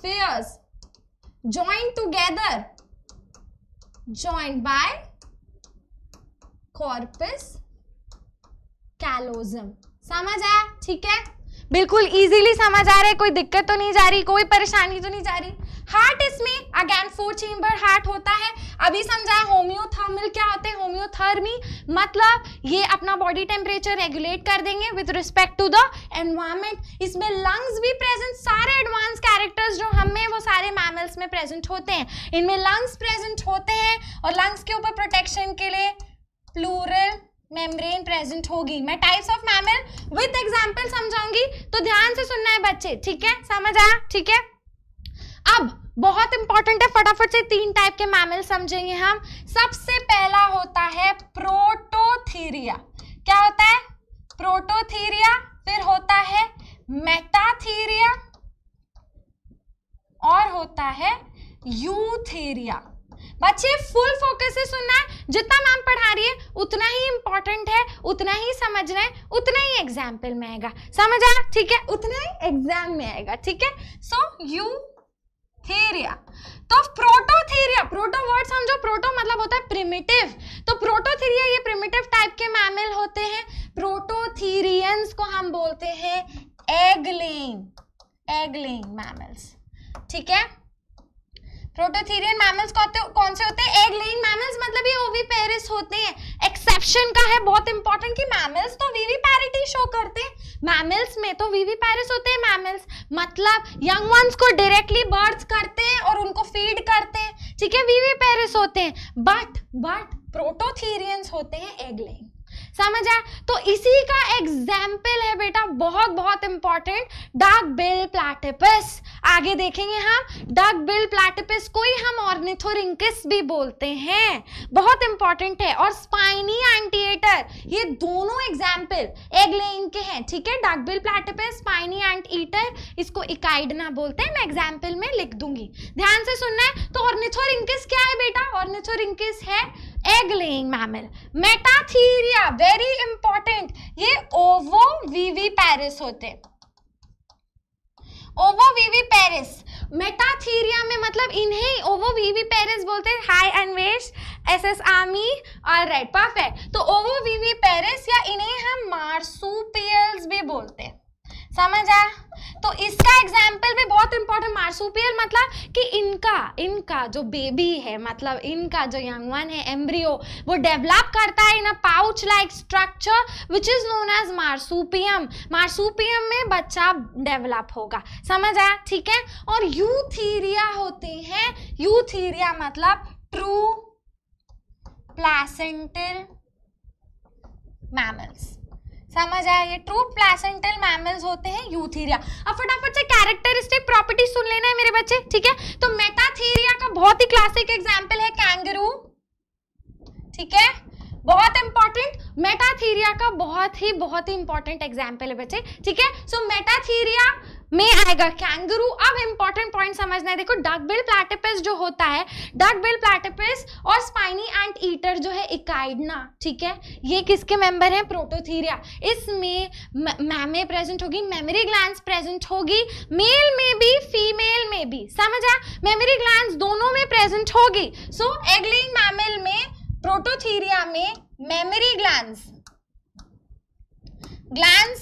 hemispheres joined together joined by corpus callosum samajh aaya theek hai बिल्कुल इजीली समझ आ रहा है कोई दिक्कत तो नहीं जा रही कोई परेशानी तो नहीं जा रही हार्ट इसमें अगेन फोर चेम्बर हार्ट होता है अभी समझाया होम्योथर्मल क्या होते हैं होम्योथर्मी मतलब ये अपना बॉडी टेम्परेचर रेगुलेट कर देंगे with respect to the environment इसमें लंग्स भी प्रेजेंट सारे एडवांस कैरेक्टर्स जो हम में वो सारे मैमल्स में प्रेजेंट होते हैं इनमें लंग्स प्रेजेंट होते हैं और लंग्स के ऊपर प्रोटेक्शन के लिए प्लूरल मेम्ब्रेन प्रेजेंट होगी मैं types of mammal with example समझाऊंगी तो ध्यान से सुनना है बच्चे ठीक है समझ आया ठीक है अब बहुत इंपॉर्टेंट है फटाफट से तीन टाइप के मैमल समझेंगे हम सबसे पहला होता है प्रोटोथीरिया क्या होता है प्रोटोथीरिया फिर होता है मेटाथीरिया और होता है यूथेरिया बच्चे फुल फोकस से सुनना है जितना मैम पढ़ा रही है उतना ही इम्पॉर्टेंट है उतना ही समझना है उतना ही एग्जाम्पल में आएगा समझ आया ठीक है उतना ही एग्जाम में आएगा ठीक है सो यू थेरिया तो प्रोटोथेरिया प्रोटो वर्ड समझो प्रोटो मतलब होता है प्रिमिटिव तो प्रोटोथेरिया ये प्रिमिटिव टाइप के मैमल होते हैं प्रोटोथीरियंस को हम बोलते हैं एगलिंग एगलिंग मैमल्स ठीक है प्रोटोथीरियन मैमल्स कौन से होते हैं एग लेइंग मैमल्स मतलब ये ओवीपेरिस होते हैं एक्सेप्शन का है बहुत इंपॉर्टेंट कि मैमल्स तो वीवीपैरिटी शो करते हैं मैमल्स में तो वीवीपैरिस होते हैं मैमल्स मतलब यंग वंस को डायरेक्टली बर्थ करते हैं और उनको फीड करते हैं ठीक है वीवीपैरिस होते हैं बट बट प्रोटोथीरियंस होते हैं एग लेइंग समझ आए तो इसी का एग्जाम्पल है बेटा बहुत बहुत इंपॉर्टेंट डार्क बिल प्लैटिपस आगे देखेंगे हम डार्क बिल प्लैटिपस को ही हम ऑर्निथोरिंकिस भी बोलते हैं बहुत इंपॉर्टेंट है और स्पाइनी एंटीएटर ये दोनों एग्जाम्पल एग एगलेन के हैं ठीक है duck bill platypus spiny anteater इसको इकाइडना बोलते हैं मैं एग्जाम्पल में लिख दूंगी ध्यान से सुनना है तो ऑर्निथोरिंकिस क्या है बेटा ऑर्निथोरिंकिस है egg laying mammal Metatheria very important ये ओवो वीवी पैरिस होते हैं वीवी पेरिस मेटाथीरिया में मतलब इन्हें ओवो वीवी पेरिस बोलते हैं हाय अन्वेश एस एस आमी और रेड परफेक्ट तो ओवो वीवी पेरिस या इन्हें हम मार्सूपियल्स भी बोलते हैं समझ आया तो इसका एग्जाम्पल भी बहुत इंपॉर्टेंट मार्सुपियल मतलब कि इनका इनका जो बेबी है मतलब इनका जो यंग वन है एम्ब्रियो वो डेवलप करता है in a pouch like structure which is known as marsupium marsupium में बच्चा डेवलप होगा समझ आया ठीक है और यूथीरिया होते हैं यूथीरिया मतलब ट्रू प्लासेंटल मैमल्स समझ आया ये ट्रू प्लेसेंटल मैमल्स होते हैं यूथीरिया अब फटाफट से कैरेक्टरिस्टिक प्रॉपर्टी सुन लेना है मेरे बच्चे ठीक है तो मेटाथीरिया का बहुत ही क्लासिक एग्जाम्पल है कैंगरू ठीक है बहुत इंपॉर्टेंट मेटाथीरिया का बहुत ही बहुत ही इंपॉर्टेंट एग्जाम्पल है बच्चे ठीक है सो मेटाथीरिया में आएगा कैंगरू अब इंपॉर्टेंट पॉइंट समझना है देखो बिल प्लेटिपस जो होता है बिल प्लेटिपस और स्पाइनी एंड ईटर जो है इकाइडना ठीक है ये किसके मेंबर हैं प्रोटोथीरिया इसमें मैमे प्रेजेंट होगी मेमोरी ग्लैंड प्रेजेंट होगी मेल में भी फीमेल में भी समझा मेमोरी ग्लैंड दोनों में प्रेजेंट होगी सो एगलिंग मैमल में प्रोटोथीरिया में मेमोरी ग्लैंड ग्लैंड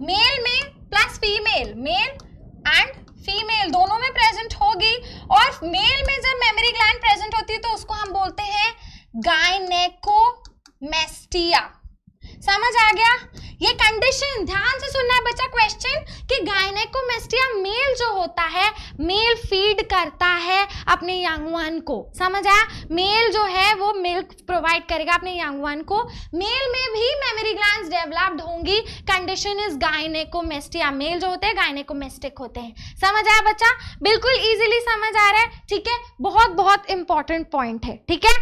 मेल में plus female male and female दोनों में प्रेजेंट होगी और मेल में जब मेमोरी ग्लैंड प्रेजेंट होती है तो उसको हम बोलते हैं गायनेकोमेस्टिया समझ आ गया ये कंडीशन ध्यान से सुनना है बच्चा क्वेश्चन कि गायनेकोमेस्टिया मेल जो होता है मेल फीड करता है अपने यंग वन को समझ आया मेल जो है वो मिल्क प्रोवाइड करेगा अपने यंग वन को मेल में भी मेमोरी ग्लैंड डेवलप्ड होंगी कंडीशन इज गायनेकोमेस्टिया मेल जो होते हैं गायनेकोमेस्टिक होते हैं समझ आया बच्चा बिल्कुल ईजिली समझ आ रहा है ठीक है बहुत बहुत इंपॉर्टेंट पॉइंट है ठीक है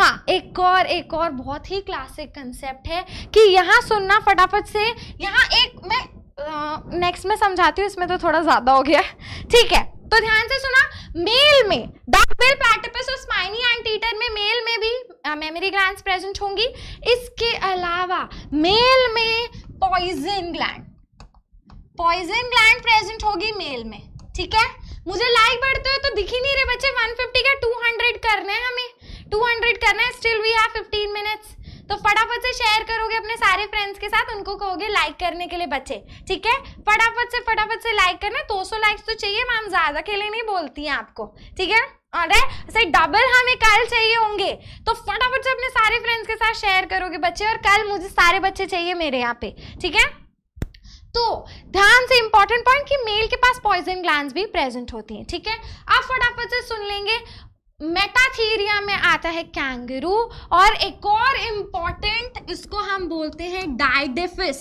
हाँ एक और एक और बहुत ही क्लासिक कंसेप्ट है कि यहाँ सुनना फटाफट से यहाँ एक मैं नेक्स्ट में समझाती हूँ इसमें तो थोड़ा ज़्यादा हो गया ठीक है तो ध्यान से सुना मेल में डार्क बेल प्लेटिपस और स्पाइनी एंटीटर में मेल में भी मेमोरी ग्लैंड प्रेजेंट होंगी इसके अलावा मेल में poison gland poison gland present होगी मेल में ठीक है मुझे लाइक बढ़ते हो तो दिख ही नहीं रहे बच्चे 150 का 200 करना है हमें 200 करना है स्टिल वी हैव 15 मिनट्स तो फटाफट से शेयर करोगे अपने सारे फ्रेंड्स के साथ उनको कहोगे लाइक करने के लिए बच्चे ठीक है फटाफट से फटाफट से लाइक करना दो सौ लाइक्स तो चाहिए मैम ज़्यादा के लिए नहीं बोलती हैं आपको ठीक है और ऐसे डबल हमें कल चाहिए होंगे तो फटाफट से अपने सारे फ्रेंड्स के साथ शेयर करोगे बच्चे और कल मुझे सारे बच्चे चाहिए मेरे यहाँ पे ठीक है तो ध्यान से इंपॉर्टेंट पॉइंट कि मेल के पास पॉइजन ग्लैंड भी प्रेजेंट होती हैं ठीक है आप फटाफट से सुन लेंगे मेटाथीरिया में आता है कैंगरू और एक और इंपॉर्टेंट इसको हम बोलते हैं डाइडिफिस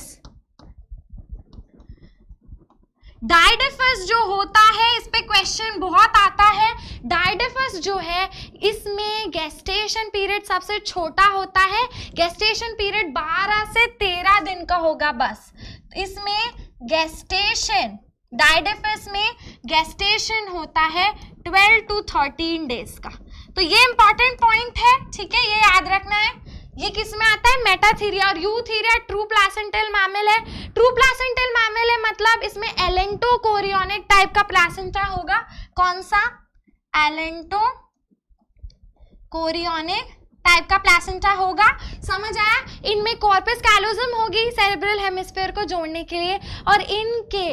डाइडेफस जो होता है इस पे क्वेश्चन बहुत आता है डाइडेफस जो है इसमें गेस्टेशन पीरियड सबसे छोटा होता है गेस्टेशन पीरियड 12 से 13 दिन का होगा बस इसमें गेस्टेशन डाइडेफस में गेस्टेशन होता है ट्वेल्व टू थर्टीन डेज का तो ये इंपॉर्टेंट पॉइंट है ठीक है ये याद रखना है ये किस में आता है मेटाथीरिया और Eutheria true placental mammal है ट्रू प्लासेंटल मैमल है मतलब इसमें एलेंटो कोरियोनिक टाइप का प्लासेंटा होगा कौन सा एलेंटो कोरियोनिक टाइप का प्लासेंटा होगा समझ आया इनमें कॉर्पस कैलोजम होगी सेरेब्रल हेमिस्फेयर को जोड़ने के लिए और इनके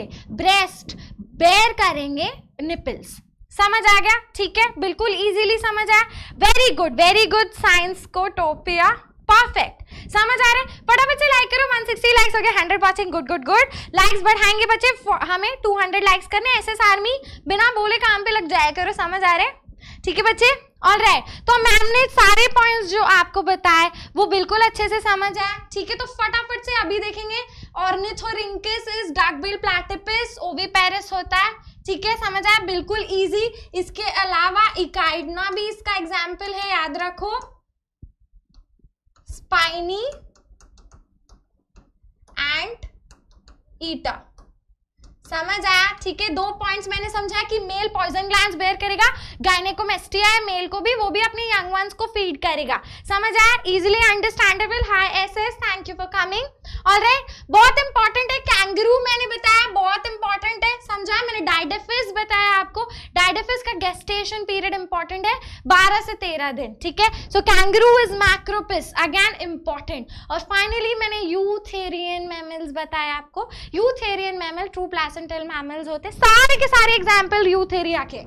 ब्रेस्ट बेयर करेंगे निपल्स समझ आ गया ठीक है बिल्कुल इजीली समझ आया very good very good science को टोपिया परफेक्ट समझ आ रहा है पटा बच्चे लाइक करो 160 लाइक्स हो गया 100 पाचिंग गुड गुड गुड लाइक्स बढ़ाएंगे बच्चे हमें 200 लाइक्स करने एस एस आर्मी बिना बोले काम पे लग जाया करो समझ आ रहे ठीक है बच्चे ऑल राइट right. तो मैम ने सारे पॉइंट्स जो आपको बताए वो बिल्कुल अच्छे से समझ आए ठीक है तो फटाफट से अभी देखेंगे ऑर्निथोरिंकिस इज डार्कबिल प्लेटिपिस ओवी पेरिस होता है ठीक है समझ आया बिल्कुल इजी इसके अलावा इकाइडना भी इसका एग्जाम्पल है याद रखो स्पाइनी एंड ईटा समझ आया ठीक है दो पॉइंट्स मैंने समझा कि मेल पॉइजन ग्लैंड बेयर करेगा गायनेकोमेस्टिया है मेल को भी वो भी अपने यंग वंस को फीड करेगा समझ आया easily understandable hi S S thank you for coming all right बहुत इंपॉर्टेंट है कैंगरू मैंने बताया बहुत इंपॉर्टेंट है समझा मैंने डायडेफिस बताया आपको डायडेफिस का गेस्टेशन पीरियड इंपॉर्टेंट है 12 से 13 दिन ठीक है so kangaroo is macropus again important और फाइनली मैंने यूथेरियन मैमल्स बताया आपको eutherian mammal true placental mammals होते सारे के सारे एग्जाम्पल यूथेरिया के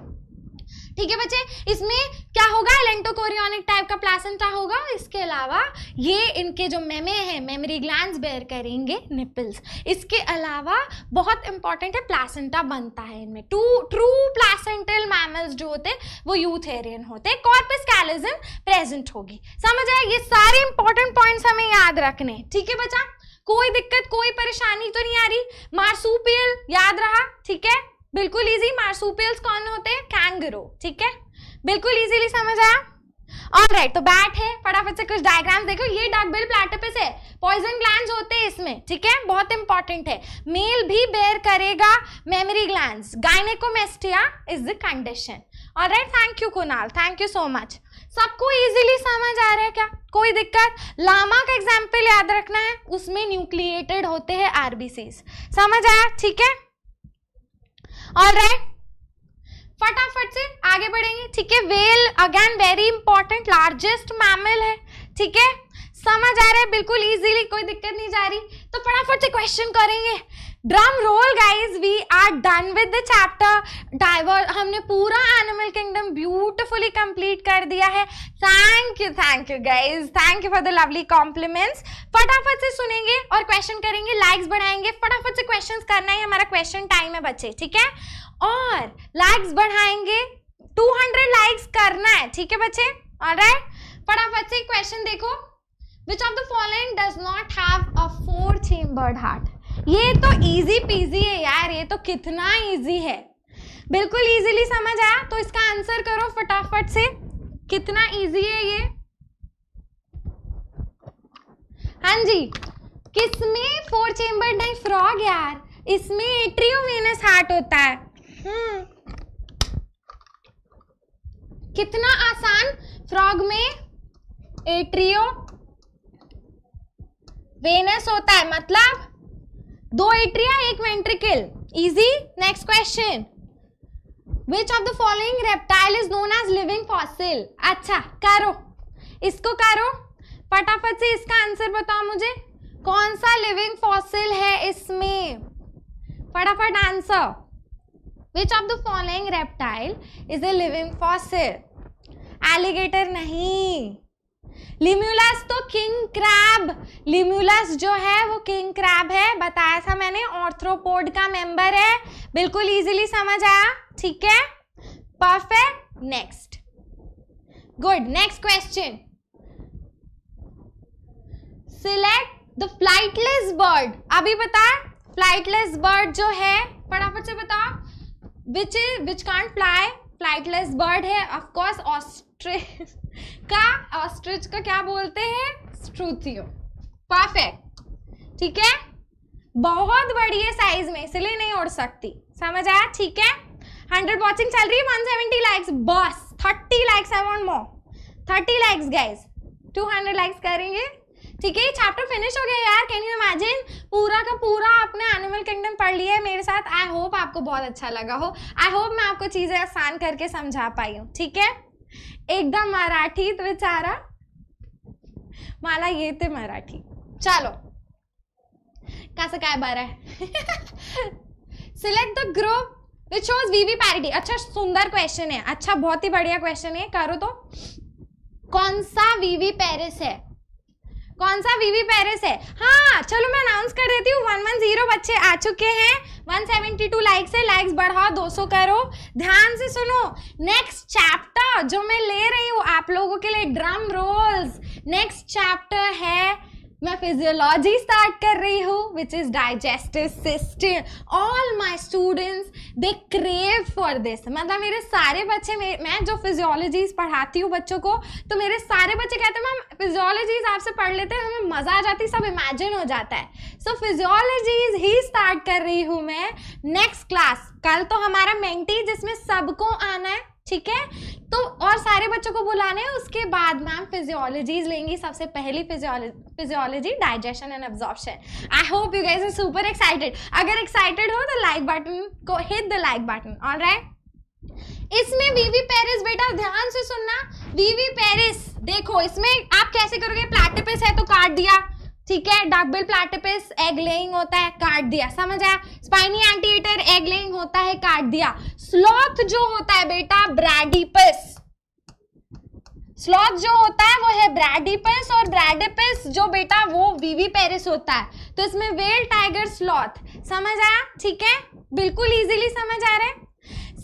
ठीक है बच्चे इसमें क्या होगा एलेंटोकोरियोनिक टाइप का प्लासेंटा होगा इसके अलावा ये इनके जो मेमे हैं मेमरी ग्लैंड बेयर करेंगे निपल्स इसके अलावा बहुत इंपॉर्टेंट है प्लासेंटा बनता है इनमें टू ट्रू प्लासेंटल मैमल्स जो होते वो यूथेरियन होते कॉर्पस कैलिज्म प्रेजेंट होगी समझ आए ये सारे इंपॉर्टेंट पॉइंट्स हमें याद रखने ठीक है बच्चा कोई दिक्कत कोई परेशानी तो नहीं आ रही मार्सूपियल याद रहा ठीक है बिल्कुल इजी मार्सुपियल्स कौन होते हैं कैंगरो ठीक है बिल्कुल इजीली समझ आया ऑल राइट तो बैट है फटाफट से कुछ डायग्राम देखो ये डार्क बेल प्लेटोपिस है पॉइजन ग्लैंड होते हैं इसमें ठीक है बहुत इंपॉर्टेंट है मेल भी बेयर करेगा mammary gland gynaecomastia is the condition all right thank you Kunal thank you so much सबको इजीली समझ आ रहा है क्या कोई दिक्कत लामा का एग्जाम्पल याद रखना है उसमें न्यूक्लिएटेड होते हैं आरबीसीज समझ आया ठीक है ऑल राइट फटाफट से आगे बढ़ेंगे ठीक है well again very important largest mammal है ठीक है समझ आ रहा है बिल्कुल इजीली कोई दिक्कत नहीं जा रही तो फटाफट से क्वेश्चन करेंगे drum roll guys we are done with the chapter diver हमने पूरा एनिमल किंगडम ब्यूटिफुली कंप्लीट कर दिया है thank you thank you guys thank you for the lovely compliments फटाफट से सुनेंगे और क्वेश्चन करेंगे लाइक्स बढ़ाएंगे फटाफट से क्वेश्चन करना है हमारा क्वेश्चन टाइम है बच्चे ठीक है और लाइक्स बढ़ाएंगे 200 लाइक्स करना है ठीक है बच्चे ऑलराइट फटाफट से क्वेश्चन देखो which of the following does not have a four chambered heart ये तो इजी पीजी है यार ये तो कितना इजी है बिल्कुल इजीली समझ आया तो इसका आंसर करो फटाफट से कितना इजी है ये हाँ जी किसमें फोर चेम्बर नहीं फ्रॉग यार इसमें एट्रियोवेनस हार्ट होता है हम्म। कितना आसान फ्रॉग में एट्रियो वेनस होता है मतलब दो एट्रिया एक ventricle easy next question which of the following reptile is known as living fossil अच्छा करो इसको करो फटाफट से इसका आंसर बताओ मुझे कौन सा लिविंग फॉसिल है इसमें फटाफट answer which of the following reptile is a living fossil alligator नहीं लिम्यूलस तो किंग क्रैब लिम्यूलस जो है वो किंग क्रैब है बताया था मैंने ऑर्थ्रोपोड का मेंबर है बिल्कुल इजीली समझ आया ठीक है perfect next good next question select the flightless bird अभी बता फ्लाइटलेस बर्ड जो है फटाफट से बताओ which which can't fly flightless bird है ऑफकोर्स ऑस्ट्रे का ऑस्ट्रिच का क्या बोलते हैं स्ट्रूथियो परफेक्ट ठीक है बहुत बड़ी है साइज में इसलिए नहीं उड़ सकती समझ आया ठीक है हंड्रेड वॉचिंग चल रही है वन सेवेंटी लाइक्स बस thirty likes I want more thirty likes guys two hundred likes करेंगे ठीक है चैप्टर फिनिश हो गया यार कैन यू इमेजिन पूरा का पूरा आपने एनिमल किंगडम पढ़ लिया है मेरे साथ आई होप आपको बहुत अच्छा लगा हो आई होप मैं आपको चीज़ें आसान करके समझा पाई हूँ ठीक है एकदम मराठीत विचारा ये थे मराठी चालो कसं काय बार है select the group which was viviparity अच्छा सुंदर क्वेश्चन है अच्छा बहुत ही बढ़िया क्वेश्चन है करो तो कौन सा वीवी पेरिस है कौन सा वीवी पेरिस है हाँ चलो मैं अनाउंस कर देती हूँ वन वन जीरो बच्चे आ चुके हैं वन सेवेंटी टू लाइक्स है लाइक्स बढ़ाओ दो सौ करो ध्यान से सुनो नेक्स्ट चैप्टर जो मैं ले रही हूँ आप लोगों के लिए ड्रम रोल्स नेक्स्ट चैप्टर है मैं फिजियोलॉजी स्टार्ट कर रही हूँ which is digestive system all my students they crave for this मतलब मेरे सारे बच्चे मैं जो फिजियोलॉजीज पढ़ाती हूँ बच्चों को तो मेरे सारे बच्चे कहते हैं मैम फिजियोलॉजीज आपसे पढ़ लेते हैं हमें मज़ा आ जाती सब इमेजिन हो जाता है सो फिजियोलॉजीज ही स्टार्ट कर रही हूँ मैं नेक्स्ट क्लास कल तो हमारा मेंटी जिसमें सबको आना है ठीक है तो और सारे बच्चों को बुलाने हैं उसके बाद मैम फिजियोलॉजीज लेंगी सबसे पहली physiology physiology digestion and absorption I hope you guys are super excited अगर एक्साइटेड हो तो लाइक बटन को hit the like button all right इसमें वीवी पेरिस बेटा ध्यान से सुनना वीवी पेरिस देखो इसमें आप कैसे करोगे प्लेटिपस है तो काट दिया ठीक है डबल प्लेटिपस एग लेइंग होता है काट दिया समझ आया स्पाइनी एंटीटर एग लेइंग होता है काट दिया स्लॉथ जो होता है बेटा ब्रैडिपस स्लॉथ जो होता है वो है ब्रैडिपस और ब्रैडिपस जो बेटा वो वीवी पेरिस होता है तो इसमें वेल टाइगर स्लॉथ समझ आया ठीक है बिल्कुल इजीली समझ आ रहा है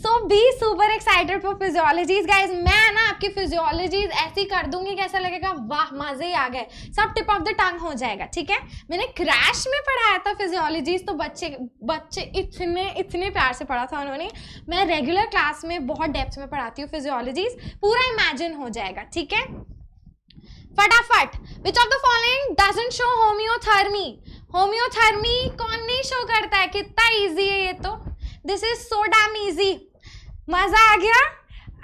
so be super excited for physiologies guys मैं ना आपकी फिजियोलॉजीज ऐसी कर दूंगी कैसा लगेगा वाह मजे ही आ गए सब टिप ऑफ द टंग हो जाएगा ठीक है मैंने क्रैश में पढ़ाया था फिजियोलॉजीज तो बच्चे बच्चे इतने इतने प्यार से पढ़ा था उन्होंने मैं रेगुलर क्लास में बहुत डेप्थ में पढ़ाती हूँ फिजियोलॉजीज पूरा इमेजिन हो जाएगा ठीक है फटाफट which of the following doesn't show homeothermy homeothermy कौन नहीं शो करता है कितना ईजी है ये तो this is so damn easy मजा आ गया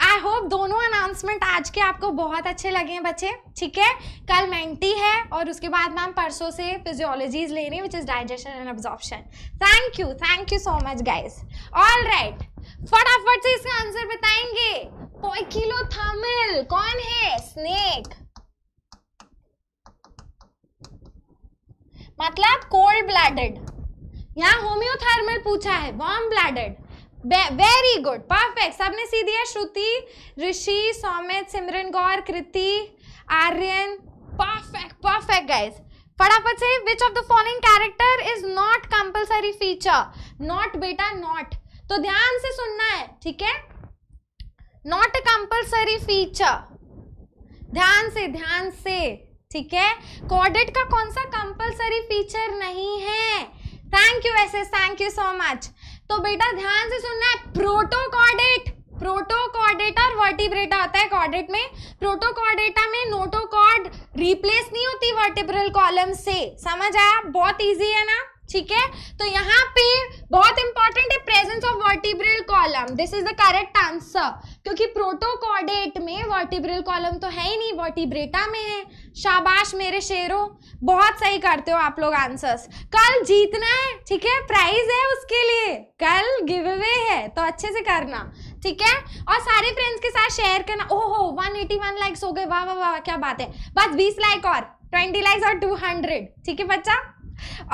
आई होप दोनों अनाउंसमेंट आज के आपको बहुत अच्छे लगे हैं बच्चे ठीक है कल मेंटी है और उसके बाद मैम परसों से फिजियोलॉजीज ले रही हैं which is digestion and absorption thank you thank you so much guys all right फटाफट से इसका आंसर बताएंगे पोइकिलो कौन है स्नेक मतलब कोल्ड ब्लैडेड यहाँ होम्योथर्मल पूछा है warm blooded very good perfect सबने सी दिया Shruti Rishi Saumit Simran Gaur Kriti Aryan perfect perfect guys फटाफट से which of the following character is not compulsory feature not बेटा नॉट तो ध्यान से सुनना है ठीक है नॉट अ कंपल्सरी फीचर ध्यान से ध्यान से ठीक है कॉर्डेट का कौन सा कंपल्सरी फीचर नहीं है thank you S thank you so much तो बेटा ध्यान से सुनना है प्रोटोकॉर्डेट प्रोटोकॉर्डेटा और वर्टिब्रेटा आता है कॉर्डेट में प्रोटोकॉर्डेटा में नोटोकॉर्ड रिप्लेस नहीं होती वर्टिब्रल कॉलम से समझ आया बहुत ईजी है ना ठीक है तो यहाँ पे बहुत इंपॉर्टेंट है presence of vertebral column this is the correct answer क्योंकि प्रोटोकॉर्डेट में वर्टिब्रल कॉलम तो है ही नहीं वर्टिब्रेटा में है शाबाश मेरे शेरों बहुत सही करते हो आप लोग आंसर्स कल जीतना है ठीक है प्राइज है उसके लिए कल गिव अवे है तो अच्छे से करना ठीक है और सारे फ्रेंड्स के साथ शेयर करना हो वन एटी वन लाइक्स हो गए वाह वाह वाह क्या बात है बस बीस लाइक और ट्वेंटी लाइक्स और टू हंड्रेड ठीक है बच्चा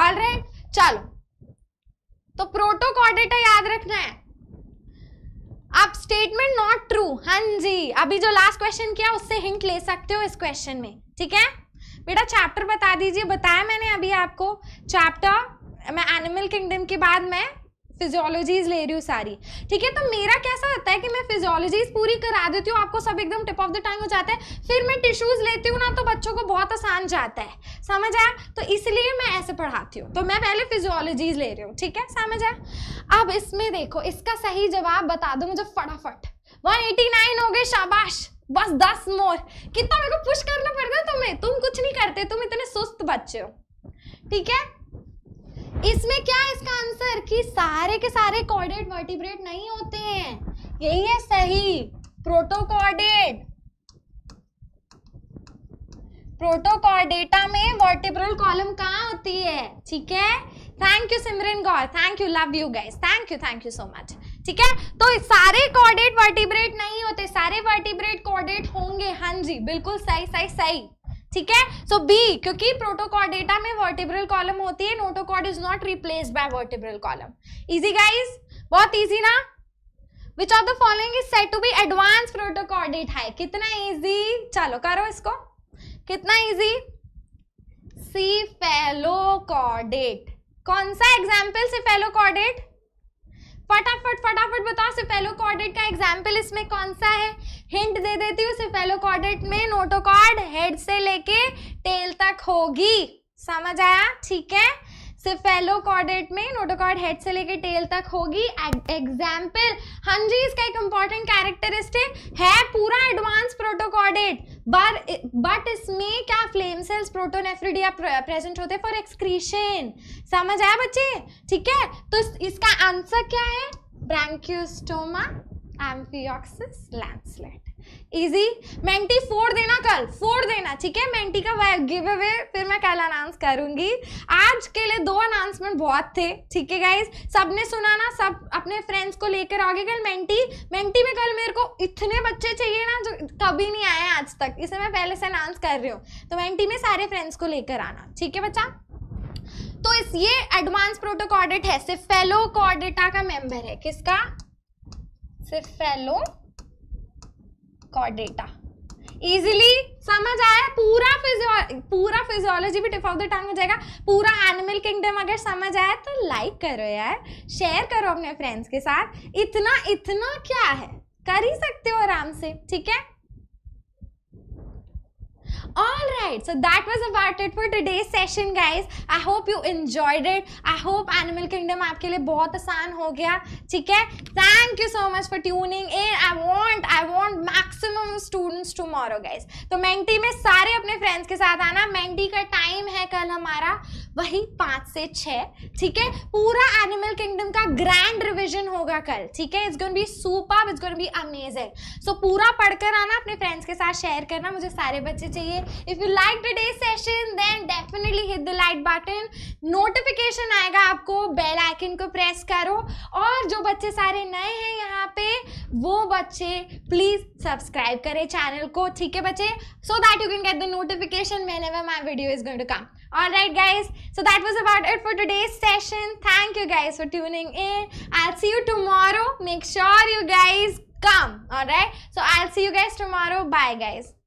ऑल राइट चलो तो प्रोटोकॉर्डेटा याद रखना है आप स्टेटमेंट नॉट ट्रू हाँ जी अभी जो लास्ट क्वेश्चन किया उससे हिंट ले सकते हो इस क्वेश्चन में ठीक है बेटा चैप्टर बता दीजिए बताया मैंने अभी आपको चैप्टर मैं एनिमल किंगडम के बाद मैं फिजियोलॉजीज ले रही हूँ सारी ठीक है तो मेरा कैसा होता है कि मैं फिजियोलॉजीज पूरी करा देती हूँ आपको सब एकदम टिप ऑफ द टाइम हो जाता है फिर मैं टिश्यूज लेती हूँ ना तो बच्चों को बहुत आसान जाता है समझ आया तो इसलिए मैं ऐसे पढ़ाती हूँ तो मैं पहले फिजियोलॉजीज ले रही हूँ ठीक है समझ आया अब इसमें देखो इसका सही जवाब बता दो मुझे फटाफट वन एटी नाइन हो गए शाबाश बस दस मोर कितना मेरे को पुश करना पड़ रहा तुम्हें तुम कुछ नहीं करते तुम इतने सुस्त बच्चे हो ठीक है इसमें क्या है इसका आंसर कि सारे के सारे कॉर्डेड वर्टिब्रेट नहीं होते हैं यही है सही प्रोटोकॉर्डेड प्रोटोकॉर्डेटा में वर्टिब्रल कॉलम कहाँ होती है ठीक है thank you Simran Gaur thank you love you guys thank you thank you so much ठीक है तो सारे कॉर्डेट वर्टिब्रेट नहीं होते सारे वर्टिब्रेट कॉर्डेट होंगे हाँ जी बिल्कुल सही सही सही ठीक है सो बी क्योंकि प्रोटोकॉर्डेटा में वर्टिब्रल कॉलम होती है notochord is not replace by vertebral column easy guys बहुत ईजी ना which of the following is said to be advance protochordate है कितना ईजी चलो करो इसको कितना ईजी सी फेलो फेलोकॉर्डेट कौन सा एग्जाम्पल सी फेलो फेलोकॉर्डेट फटाफट फटाफट बताओ सिफेलो कॉर्डेट का एग्जाम्पल इसमें कौन सा है हिंट दे देती हूँ सिफेलो कॉर्डेट में नोटोकॉर्ड हेड से लेके टेल तक होगी समझ आया ठीक है सिफेलोकॉर्डेट में नोटोकॉर्ड हेड से लेके टेल तक होगी एग्जाम्पल हाँ जी इसका एक इंपॉर्टेंट कैरेक्टरिस्टिक है पूरा एडवांस प्रोटोकॉर्डेट बट बट इसमें क्या फ्लेम सेल्स प्रोटोनेफ्रिडिया प्रेजेंट होते फॉर एक्सक्रीशन समझ आया बच्चे ठीक है तो इसका आंसर क्या है branchiostoma amphioxus lancelet easy Menti four देना कल फोर देना ठीक है मेंटी का गिव अवे फिर मैं कल अनाउंस करूंगी आज के लिए दो अनाउंसमेंट बहुत थे ठीक है गाइज सब ने सुना ना सब अपने फ्रेंड्स को लेकर आगे कल मेंटी मेंटी में कल मेरे को इतने बच्चे चाहिए ना जो कभी नहीं आए आज तक इसे मैं पहले से अनाउंस कर रही हूँ तो मेंटी में सारे फ्रेंड्स को लेकर आना ठीक है बच्चा तो इस ये एडवांस प्रोटोकॉर्डेट है सिर्फ फेलो कॉर्डेटा का मेंबर है किसका सिर्फ फेलो डेटा इजिली समझ आया पूरा फिजियो पूरा फिजियोलॉजी भी टिप ऑफ द टंग हो जाएगा पूरा एनिमल किंगडम अगर समझ आया तो लाइक करो यार शेयर करो अपने फ्रेंड्स के साथ इतना इतना क्या है कर ही सकते हो आराम से ठीक है all right so that was about it for today's session guys. I hope you enjoyed it. I hope Animal Kingdom आपके लिए बहुत आसान हो गया ठीक है thank you so much for tuning in i want i want maximum students tomorrow guys तो मैंटी में सारे अपने friends के साथ आना मैंटी का time है कल हमारा वही पाँच से छः ठीक है पूरा एनिमल किंगडम का ग्रैंड रिविजन होगा कल ठीक है it's gonna be super it's gonna be amazing so पूरा पढ़कर आना अपने फ्रेंड्स के साथ शेयर करना मुझे सारे बच्चे चाहिए if you like today session then definitely hit the like button notification आएगा आपको बेल आइकन को प्रेस करो और जो बच्चे सारे नए हैं यहाँ पे वो बच्चे प्लीज सब्सक्राइब करें चैनल को ठीक है बच्चे so that you can get the notification whenever my video is going to come all right guys so that was about it for today's session thank you guys for tuning in I see you tomorrow make sure you guys come all right so I see you guys tomorrow bye guys